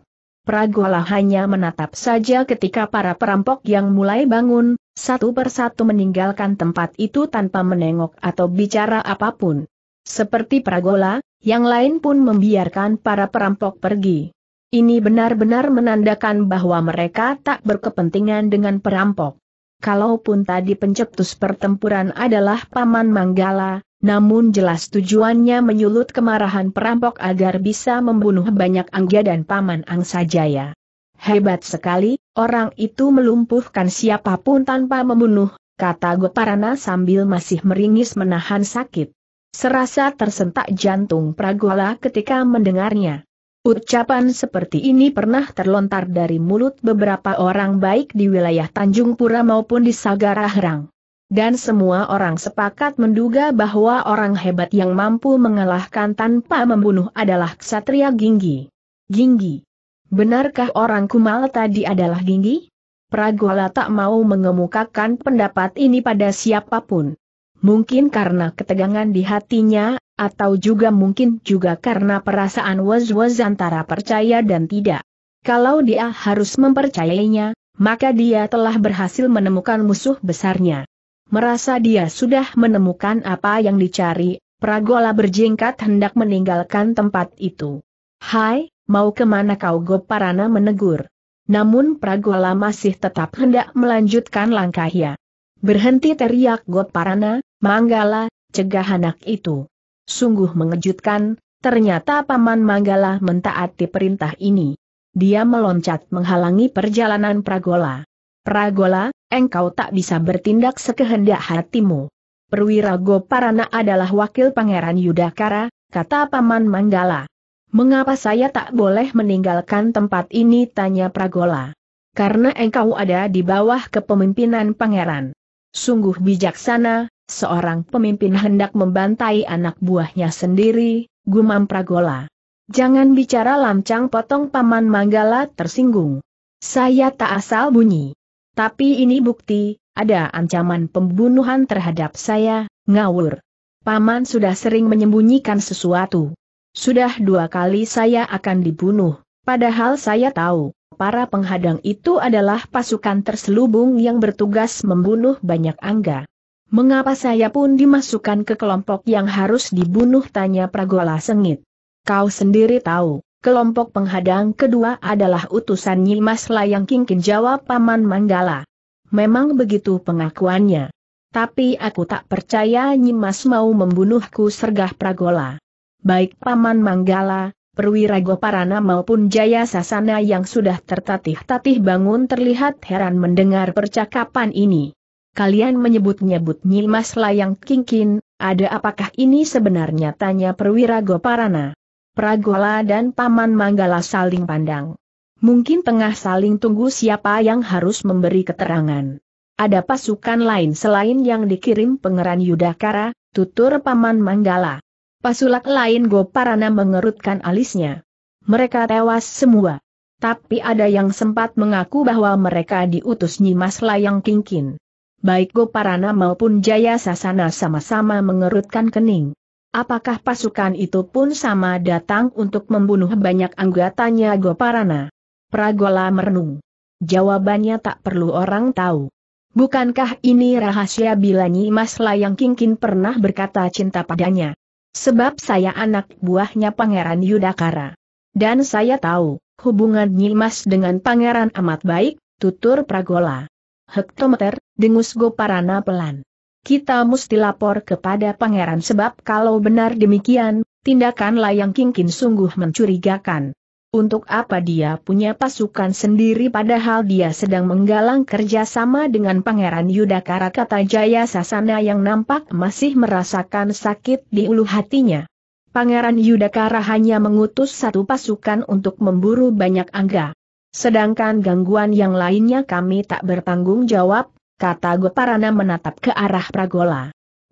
[SPEAKER 1] Pragola hanya menatap saja ketika para perampok yang mulai bangun, satu persatu meninggalkan tempat itu tanpa menengok atau bicara apapun. Seperti Pragola, yang lain pun membiarkan para perampok pergi. Ini benar-benar menandakan bahwa mereka tak berkepentingan dengan perampok. Kalaupun tadi pencetus pertempuran adalah Paman Manggala, namun jelas tujuannya menyulut kemarahan perampok agar bisa membunuh banyak angga dan Paman Angsa Jaya. Hebat sekali, orang itu melumpuhkan siapapun tanpa membunuh, kata Goparana sambil masih meringis menahan sakit. Serasa tersentak jantung Pragola ketika mendengarnya. Ucapan seperti ini pernah terlontar dari mulut beberapa orang baik di wilayah Tanjung Pura maupun di Sagara Herang dan semua orang sepakat menduga bahwa orang hebat yang mampu mengalahkan tanpa membunuh adalah Ksatria Ginggi. Ginggi. Benarkah orang Kumal tadi adalah Ginggi? Pragola tak mau mengemukakan pendapat ini pada siapapun. Mungkin karena ketegangan di hatinya, atau juga mungkin juga karena perasaan was-was antara percaya dan tidak. Kalau dia harus mempercayainya, maka dia telah berhasil menemukan musuh besarnya. Merasa dia sudah menemukan apa yang dicari, Pragola berjingkat hendak meninggalkan tempat itu. Hai, mau kemana kau Goparana menegur. Namun Pragola masih tetap hendak melanjutkan langkahnya. Berhenti teriak Goparana, Manggala, cegah anak itu. Sungguh mengejutkan, ternyata Paman Manggala mentaati perintah ini. Dia meloncat menghalangi perjalanan Pragola. Pragola, engkau tak bisa bertindak sekehendak hatimu. Perwira Goparana adalah wakil Pangeran Yudhakara, kata Paman Manggala. Mengapa saya tak boleh meninggalkan tempat ini tanya Pragola? Karena engkau ada di bawah kepemimpinan Pangeran. Sungguh bijaksana, seorang pemimpin hendak membantai anak buahnya sendiri, gumam Pragola. Jangan bicara lancang potong Paman Manggala tersinggung. Saya tak asal bunyi. Tapi ini bukti, ada ancaman pembunuhan terhadap saya, ngawur. Paman sudah sering menyembunyikan sesuatu. Sudah dua kali saya akan dibunuh, padahal saya tahu, para penghadang itu adalah pasukan terselubung yang bertugas membunuh banyak angga. Mengapa saya pun dimasukkan ke kelompok yang harus dibunuh tanya Pragola sengit. Kau sendiri tahu, Kelompok penghadang kedua adalah utusan Nyimas Layang Kingkin jawab Paman Manggala. Memang begitu pengakuannya. Tapi aku tak percaya Nyimas mau membunuhku sergah Pragola. Baik Paman Manggala, Perwira Goparana maupun Jaya Sasana yang sudah tertatih-tatih bangun terlihat heran mendengar percakapan ini. Kalian menyebut-nyebut Nyimas Layang Kingkin, ada apakah ini sebenarnya tanya Perwira Goparana. Pragola dan Paman Manggala saling pandang. Mungkin tengah saling tunggu siapa yang harus memberi keterangan. Ada pasukan lain selain yang dikirim pengeran Yudhakara, tutur Paman Manggala. Pasulak lain Goparana mengerutkan alisnya. Mereka tewas semua. Tapi ada yang sempat mengaku bahwa mereka diutus Nyimas Layang Kingkin. Baik Goparana maupun Jaya Sasana sama-sama mengerutkan kening. Apakah pasukan itu pun sama datang untuk membunuh banyak anggotanya Goparana? Pragola merenung. Jawabannya tak perlu orang tahu. Bukankah ini rahasia bila Nyi Mas Layang Kingkin pernah berkata cinta padanya? Sebab saya anak buahnya Pangeran Yudakara. Dan saya tahu, hubungan Nyi dengan Pangeran amat baik, tutur Pragola. Hektometer, dengus Goparana pelan. Kita mesti lapor kepada pangeran sebab kalau benar demikian, tindakan Layang Kingkin sungguh mencurigakan. Untuk apa dia punya pasukan sendiri padahal dia sedang menggalang kerjasama dengan pangeran Yudhakara? kata Jaya Sasana yang nampak masih merasakan sakit di ulu hatinya. Pangeran Yudhakara hanya mengutus satu pasukan untuk memburu banyak angga. Sedangkan gangguan yang lainnya kami tak bertanggung jawab, kata Goparana menatap ke arah Pragola.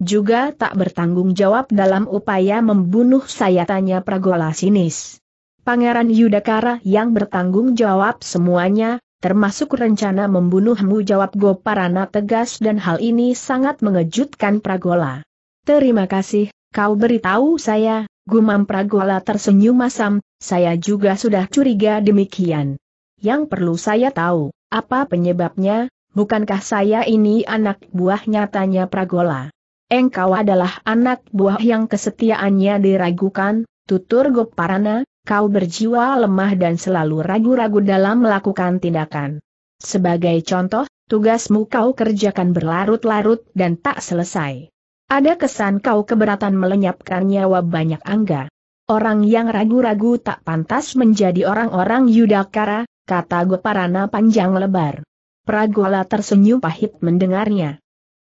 [SPEAKER 1] Juga tak bertanggung jawab dalam upaya membunuh saya tanya Pragola sinis. Pangeran Yudakara yang bertanggung jawab semuanya, termasuk rencana membunuhmu jawab Goparana tegas dan hal ini sangat mengejutkan Pragola. Terima kasih, kau beritahu saya, gumam Pragola tersenyum masam, saya juga sudah curiga demikian. Yang perlu saya tahu, apa penyebabnya, bukankah saya ini anak buah nyatanya Pragola? Engkau adalah anak buah yang kesetiaannya diragukan, tutur Goparana, kau berjiwa lemah dan selalu ragu-ragu dalam melakukan tindakan. Sebagai contoh, tugasmu kau kerjakan berlarut-larut dan tak selesai. Ada kesan kau keberatan melenyapkan nyawa banyak angga. Orang yang ragu-ragu tak pantas menjadi orang-orang Yudhakara, kata Goparana panjang lebar. Pragola tersenyum pahit mendengarnya.